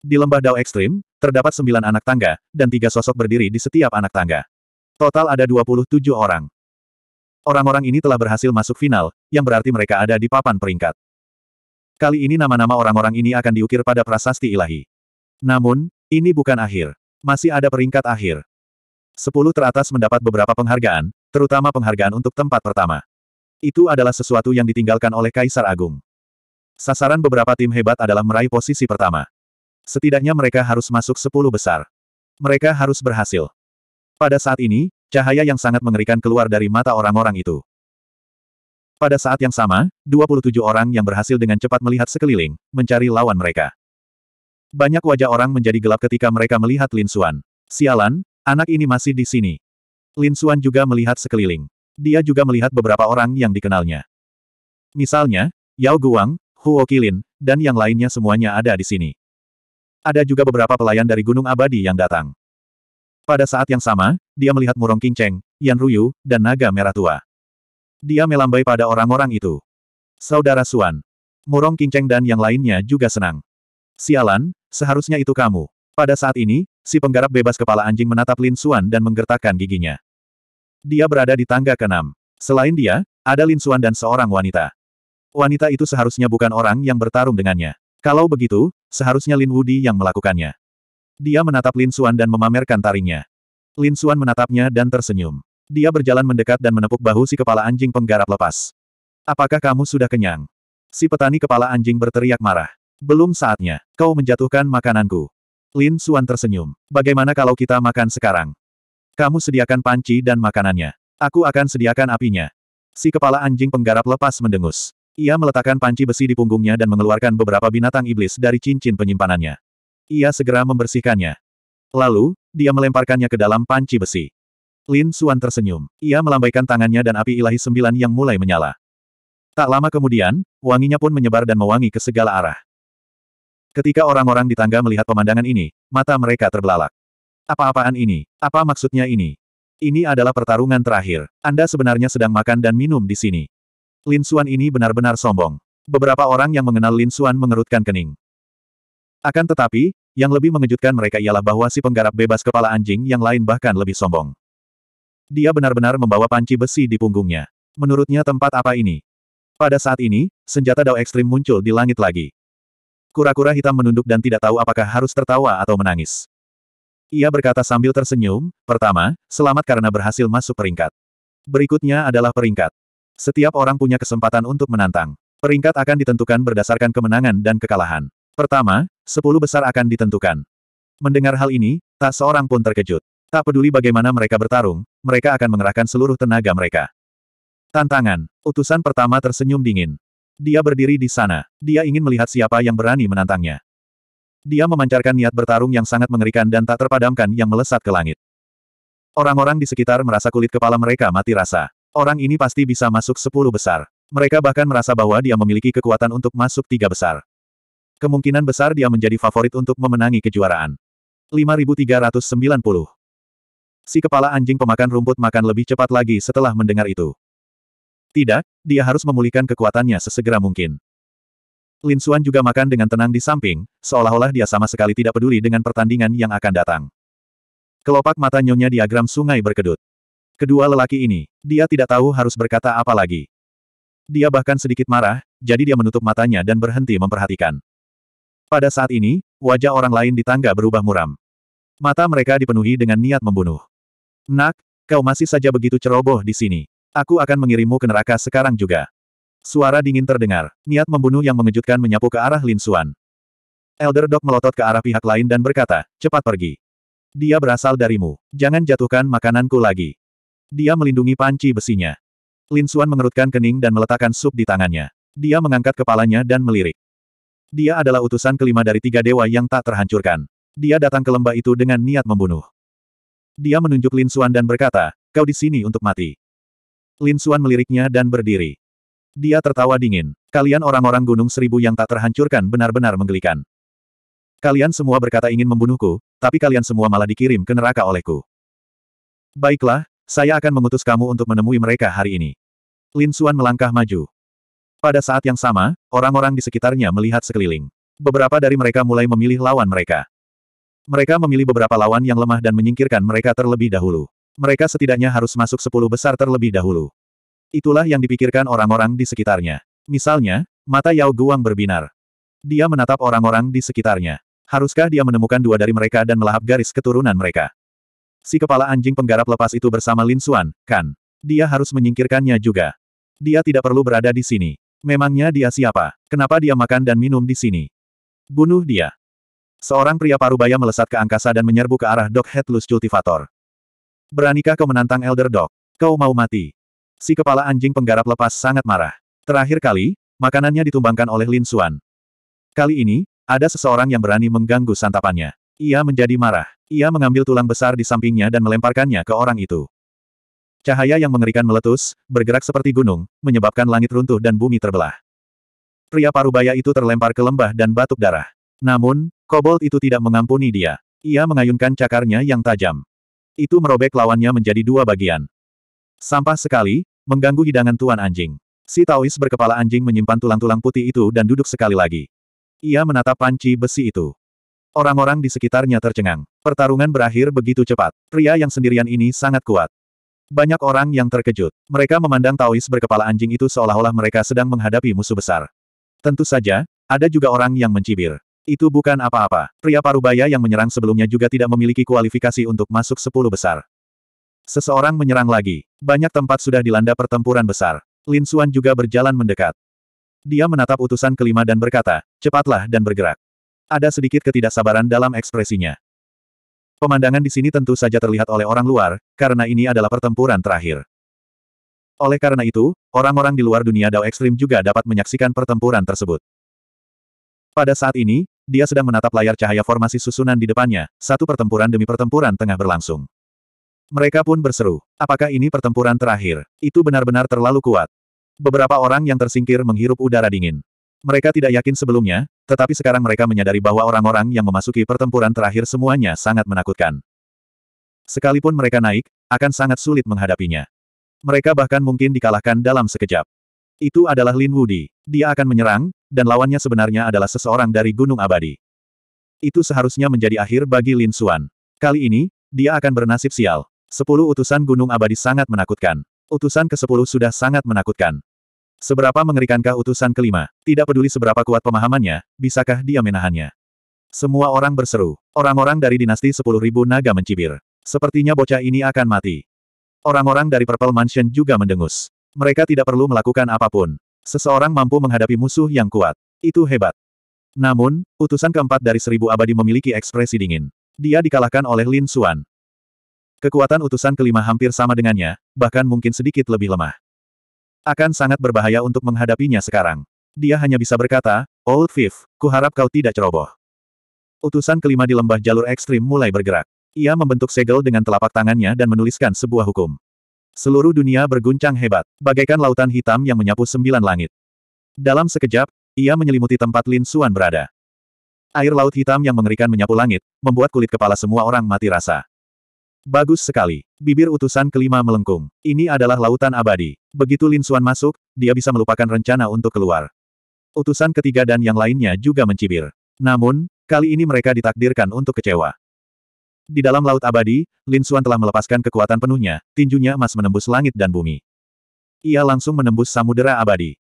Di lembah Dao Ekstrim, terdapat sembilan anak tangga, dan tiga sosok berdiri di setiap anak tangga. Total ada 27 orang. Orang-orang ini telah berhasil masuk final, yang berarti mereka ada di papan peringkat. Kali ini nama-nama orang-orang ini akan diukir pada prasasti ilahi. Namun, ini bukan akhir. Masih ada peringkat akhir. Sepuluh teratas mendapat beberapa penghargaan, terutama penghargaan untuk tempat pertama. Itu adalah sesuatu yang ditinggalkan oleh Kaisar Agung. Sasaran beberapa tim hebat adalah meraih posisi pertama. Setidaknya mereka harus masuk sepuluh besar. Mereka harus berhasil. Pada saat ini, cahaya yang sangat mengerikan keluar dari mata orang-orang itu. Pada saat yang sama, 27 orang yang berhasil dengan cepat melihat sekeliling, mencari lawan mereka. Banyak wajah orang menjadi gelap ketika mereka melihat Lin Xuan. Sialan, Anak ini masih di sini. Lin Xuan juga melihat sekeliling. Dia juga melihat beberapa orang yang dikenalnya. Misalnya, Yao Guang, Huo Qilin, dan yang lainnya semuanya ada di sini. Ada juga beberapa pelayan dari Gunung Abadi yang datang. Pada saat yang sama, dia melihat Murong Qingcheng, Yan Ruyu, dan Naga Merah Tua. Dia melambai pada orang-orang itu. Saudara Suan. Murong Qingcheng dan yang lainnya juga senang. Sialan, seharusnya itu kamu. Pada saat ini, Si penggarap bebas kepala anjing menatap Lin Suan dan menggertakkan giginya. Dia berada di tangga keenam. Selain dia, ada Lin Suan dan seorang wanita. Wanita itu seharusnya bukan orang yang bertarung dengannya. Kalau begitu, seharusnya Lin Wudi yang melakukannya. Dia menatap Lin Suan dan memamerkan taringnya. Lin Suan menatapnya dan tersenyum. Dia berjalan mendekat dan menepuk bahu si kepala anjing penggarap lepas. Apakah kamu sudah kenyang? Si petani kepala anjing berteriak marah. Belum saatnya, kau menjatuhkan makananku. Lin Suan tersenyum. Bagaimana kalau kita makan sekarang? Kamu sediakan panci dan makanannya. Aku akan sediakan apinya. Si kepala anjing penggarap lepas mendengus. Ia meletakkan panci besi di punggungnya dan mengeluarkan beberapa binatang iblis dari cincin penyimpanannya. Ia segera membersihkannya. Lalu, dia melemparkannya ke dalam panci besi. Lin Suan tersenyum. Ia melambaikan tangannya dan api ilahi sembilan yang mulai menyala. Tak lama kemudian, wanginya pun menyebar dan mewangi ke segala arah. Ketika orang-orang di tangga melihat pemandangan ini, mata mereka terbelalak. Apa-apaan ini? Apa maksudnya ini? Ini adalah pertarungan terakhir. Anda sebenarnya sedang makan dan minum di sini. Lin Xuan ini benar-benar sombong. Beberapa orang yang mengenal Lin Xuan mengerutkan kening. Akan tetapi, yang lebih mengejutkan mereka ialah bahwa si penggarap bebas kepala anjing yang lain bahkan lebih sombong. Dia benar-benar membawa panci besi di punggungnya. Menurutnya tempat apa ini? Pada saat ini, senjata dao ekstrim muncul di langit lagi. Kura-kura hitam menunduk dan tidak tahu apakah harus tertawa atau menangis. Ia berkata sambil tersenyum, pertama, selamat karena berhasil masuk peringkat. Berikutnya adalah peringkat. Setiap orang punya kesempatan untuk menantang. Peringkat akan ditentukan berdasarkan kemenangan dan kekalahan. Pertama, sepuluh besar akan ditentukan. Mendengar hal ini, tak seorang pun terkejut. Tak peduli bagaimana mereka bertarung, mereka akan mengerahkan seluruh tenaga mereka. Tantangan. Utusan pertama tersenyum dingin. Dia berdiri di sana. Dia ingin melihat siapa yang berani menantangnya. Dia memancarkan niat bertarung yang sangat mengerikan dan tak terpadamkan yang melesat ke langit. Orang-orang di sekitar merasa kulit kepala mereka mati rasa. Orang ini pasti bisa masuk sepuluh besar. Mereka bahkan merasa bahwa dia memiliki kekuatan untuk masuk tiga besar. Kemungkinan besar dia menjadi favorit untuk memenangi kejuaraan. 5390 Si kepala anjing pemakan rumput makan lebih cepat lagi setelah mendengar itu. Tidak, dia harus memulihkan kekuatannya sesegera mungkin. Lin Xuan juga makan dengan tenang di samping, seolah-olah dia sama sekali tidak peduli dengan pertandingan yang akan datang. Kelopak mata nyonya diagram sungai berkedut. Kedua lelaki ini, dia tidak tahu harus berkata apa lagi. Dia bahkan sedikit marah, jadi dia menutup matanya dan berhenti memperhatikan. Pada saat ini, wajah orang lain di tangga berubah muram. Mata mereka dipenuhi dengan niat membunuh. Nak, kau masih saja begitu ceroboh di sini. Aku akan mengirimmu ke neraka sekarang juga. Suara dingin terdengar. Niat membunuh yang mengejutkan menyapu ke arah Lin Xuan. Elder Dog melotot ke arah pihak lain dan berkata, cepat pergi. Dia berasal darimu. Jangan jatuhkan makananku lagi. Dia melindungi panci besinya. Lin Xuan mengerutkan kening dan meletakkan sup di tangannya. Dia mengangkat kepalanya dan melirik. Dia adalah utusan kelima dari tiga dewa yang tak terhancurkan. Dia datang ke lembah itu dengan niat membunuh. Dia menunjuk Lin Xuan dan berkata, kau di sini untuk mati. Lin Suan meliriknya dan berdiri. Dia tertawa dingin. Kalian orang-orang Gunung Seribu yang tak terhancurkan benar-benar menggelikan. Kalian semua berkata ingin membunuhku, tapi kalian semua malah dikirim ke neraka olehku. Baiklah, saya akan mengutus kamu untuk menemui mereka hari ini. Lin Suan melangkah maju. Pada saat yang sama, orang-orang di sekitarnya melihat sekeliling. Beberapa dari mereka mulai memilih lawan mereka. Mereka memilih beberapa lawan yang lemah dan menyingkirkan mereka terlebih dahulu. Mereka setidaknya harus masuk sepuluh besar terlebih dahulu. Itulah yang dipikirkan orang-orang di sekitarnya. Misalnya, mata Yao Guang berbinar. Dia menatap orang-orang di sekitarnya. Haruskah dia menemukan dua dari mereka dan melahap garis keturunan mereka? Si kepala anjing penggarap lepas itu bersama Lin Xuan, kan? Dia harus menyingkirkannya juga. Dia tidak perlu berada di sini. Memangnya dia siapa? Kenapa dia makan dan minum di sini? Bunuh dia. Seorang pria parubaya melesat ke angkasa dan menyerbu ke arah Dog Headless Cultivator. Beranikah kau menantang Elder Dog? Kau mau mati. Si kepala anjing penggarap lepas sangat marah. Terakhir kali, makanannya ditumbangkan oleh Lin Xuan. Kali ini, ada seseorang yang berani mengganggu santapannya. Ia menjadi marah. Ia mengambil tulang besar di sampingnya dan melemparkannya ke orang itu. Cahaya yang mengerikan meletus, bergerak seperti gunung, menyebabkan langit runtuh dan bumi terbelah. Pria parubaya itu terlempar ke lembah dan batuk darah. Namun, kobold itu tidak mengampuni dia. Ia mengayunkan cakarnya yang tajam. Itu merobek lawannya menjadi dua bagian. Sampah sekali, mengganggu hidangan tuan anjing. Si Taois berkepala anjing menyimpan tulang-tulang putih itu dan duduk sekali lagi. Ia menatap panci besi itu. Orang-orang di sekitarnya tercengang. Pertarungan berakhir begitu cepat. Pria yang sendirian ini sangat kuat. Banyak orang yang terkejut. Mereka memandang Taois berkepala anjing itu seolah-olah mereka sedang menghadapi musuh besar. Tentu saja, ada juga orang yang mencibir. Itu bukan apa-apa. Pria Parubaya yang menyerang sebelumnya juga tidak memiliki kualifikasi untuk masuk sepuluh besar. Seseorang menyerang lagi. Banyak tempat sudah dilanda pertempuran besar. Lin Suan juga berjalan mendekat. Dia menatap utusan kelima dan berkata, cepatlah dan bergerak. Ada sedikit ketidaksabaran dalam ekspresinya. Pemandangan di sini tentu saja terlihat oleh orang luar, karena ini adalah pertempuran terakhir. Oleh karena itu, orang-orang di luar dunia Dao Ekstrim juga dapat menyaksikan pertempuran tersebut. Pada saat ini, dia sedang menatap layar cahaya formasi susunan di depannya, satu pertempuran demi pertempuran tengah berlangsung. Mereka pun berseru, apakah ini pertempuran terakhir? Itu benar-benar terlalu kuat. Beberapa orang yang tersingkir menghirup udara dingin. Mereka tidak yakin sebelumnya, tetapi sekarang mereka menyadari bahwa orang-orang yang memasuki pertempuran terakhir semuanya sangat menakutkan. Sekalipun mereka naik, akan sangat sulit menghadapinya. Mereka bahkan mungkin dikalahkan dalam sekejap. Itu adalah Lin Wudi. Dia akan menyerang, dan lawannya sebenarnya adalah seseorang dari Gunung Abadi. Itu seharusnya menjadi akhir bagi Lin Xuan. Kali ini, dia akan bernasib sial. Sepuluh utusan Gunung Abadi sangat menakutkan. Utusan ke-10 sudah sangat menakutkan. Seberapa mengerikankah utusan kelima? Tidak peduli seberapa kuat pemahamannya, bisakah dia menahannya? Semua orang berseru. Orang-orang dari dinasti Sepuluh Ribu naga mencibir. Sepertinya bocah ini akan mati. Orang-orang dari Purple Mansion juga mendengus. Mereka tidak perlu melakukan apapun. Seseorang mampu menghadapi musuh yang kuat. Itu hebat. Namun, utusan keempat dari seribu abadi memiliki ekspresi dingin. Dia dikalahkan oleh Lin Xuan. Kekuatan utusan kelima hampir sama dengannya, bahkan mungkin sedikit lebih lemah. Akan sangat berbahaya untuk menghadapinya sekarang. Dia hanya bisa berkata, Old Fifth, kuharap kau tidak ceroboh. Utusan kelima di lembah jalur ekstrim mulai bergerak. Ia membentuk segel dengan telapak tangannya dan menuliskan sebuah hukum. Seluruh dunia berguncang hebat, bagaikan lautan hitam yang menyapu sembilan langit. Dalam sekejap, ia menyelimuti tempat Lin Suan berada. Air laut hitam yang mengerikan menyapu langit, membuat kulit kepala semua orang mati rasa. Bagus sekali. Bibir utusan kelima melengkung. Ini adalah lautan abadi. Begitu Lin Suan masuk, dia bisa melupakan rencana untuk keluar. Utusan ketiga dan yang lainnya juga mencibir. Namun, kali ini mereka ditakdirkan untuk kecewa. Di dalam laut abadi, Lin Xuan telah melepaskan kekuatan penuhnya, tinjunya emas menembus langit dan bumi. Ia langsung menembus samudera abadi.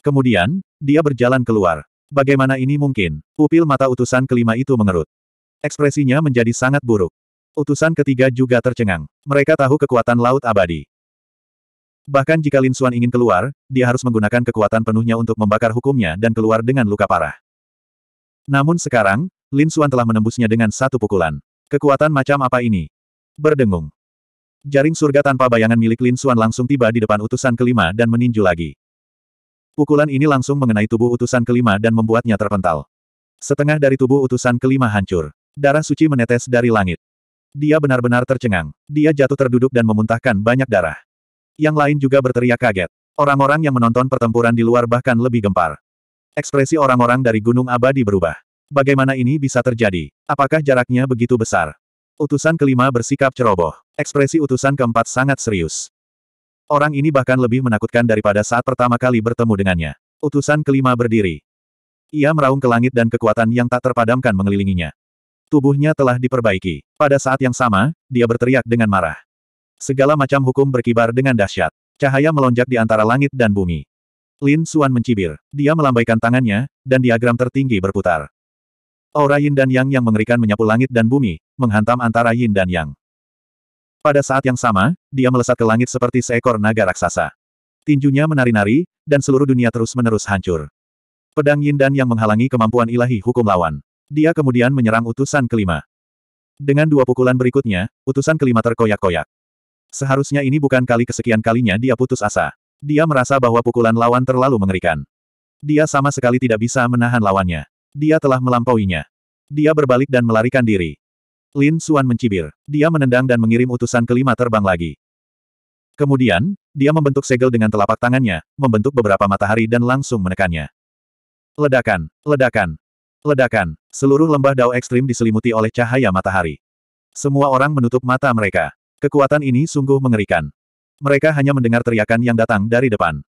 Kemudian, dia berjalan keluar. Bagaimana ini mungkin? Pupil mata utusan kelima itu mengerut. Ekspresinya menjadi sangat buruk. Utusan ketiga juga tercengang. Mereka tahu kekuatan laut abadi. Bahkan jika Lin Xuan ingin keluar, dia harus menggunakan kekuatan penuhnya untuk membakar hukumnya dan keluar dengan luka parah. Namun sekarang, Lin Xuan telah menembusnya dengan satu pukulan. Kekuatan macam apa ini? Berdengung. Jaring surga tanpa bayangan milik Lin Xuan langsung tiba di depan utusan kelima dan meninju lagi. Pukulan ini langsung mengenai tubuh utusan kelima dan membuatnya terpental. Setengah dari tubuh utusan kelima hancur. Darah suci menetes dari langit. Dia benar-benar tercengang. Dia jatuh terduduk dan memuntahkan banyak darah. Yang lain juga berteriak kaget. Orang-orang yang menonton pertempuran di luar bahkan lebih gempar. Ekspresi orang-orang dari Gunung Abadi berubah. Bagaimana ini bisa terjadi? Apakah jaraknya begitu besar? Utusan kelima bersikap ceroboh. Ekspresi utusan keempat sangat serius. Orang ini bahkan lebih menakutkan daripada saat pertama kali bertemu dengannya. Utusan kelima berdiri. Ia meraung ke langit dan kekuatan yang tak terpadamkan mengelilinginya. Tubuhnya telah diperbaiki. Pada saat yang sama, dia berteriak dengan marah. Segala macam hukum berkibar dengan dahsyat. Cahaya melonjak di antara langit dan bumi. Lin Suan mencibir. Dia melambaikan tangannya, dan diagram tertinggi berputar. Aura Yin dan Yang yang mengerikan menyapu langit dan bumi, menghantam antara Yin dan Yang. Pada saat yang sama, dia melesat ke langit seperti seekor naga raksasa. Tinjunya menari-nari, dan seluruh dunia terus-menerus hancur. Pedang Yin dan Yang menghalangi kemampuan ilahi hukum lawan. Dia kemudian menyerang utusan kelima. Dengan dua pukulan berikutnya, utusan kelima terkoyak-koyak. Seharusnya ini bukan kali kesekian kalinya dia putus asa. Dia merasa bahwa pukulan lawan terlalu mengerikan. Dia sama sekali tidak bisa menahan lawannya. Dia telah melampauinya. Dia berbalik dan melarikan diri. Lin Suan mencibir. Dia menendang dan mengirim utusan kelima terbang lagi. Kemudian, dia membentuk segel dengan telapak tangannya, membentuk beberapa matahari dan langsung menekannya. Ledakan, ledakan, ledakan. Seluruh lembah dao ekstrim diselimuti oleh cahaya matahari. Semua orang menutup mata mereka. Kekuatan ini sungguh mengerikan. Mereka hanya mendengar teriakan yang datang dari depan.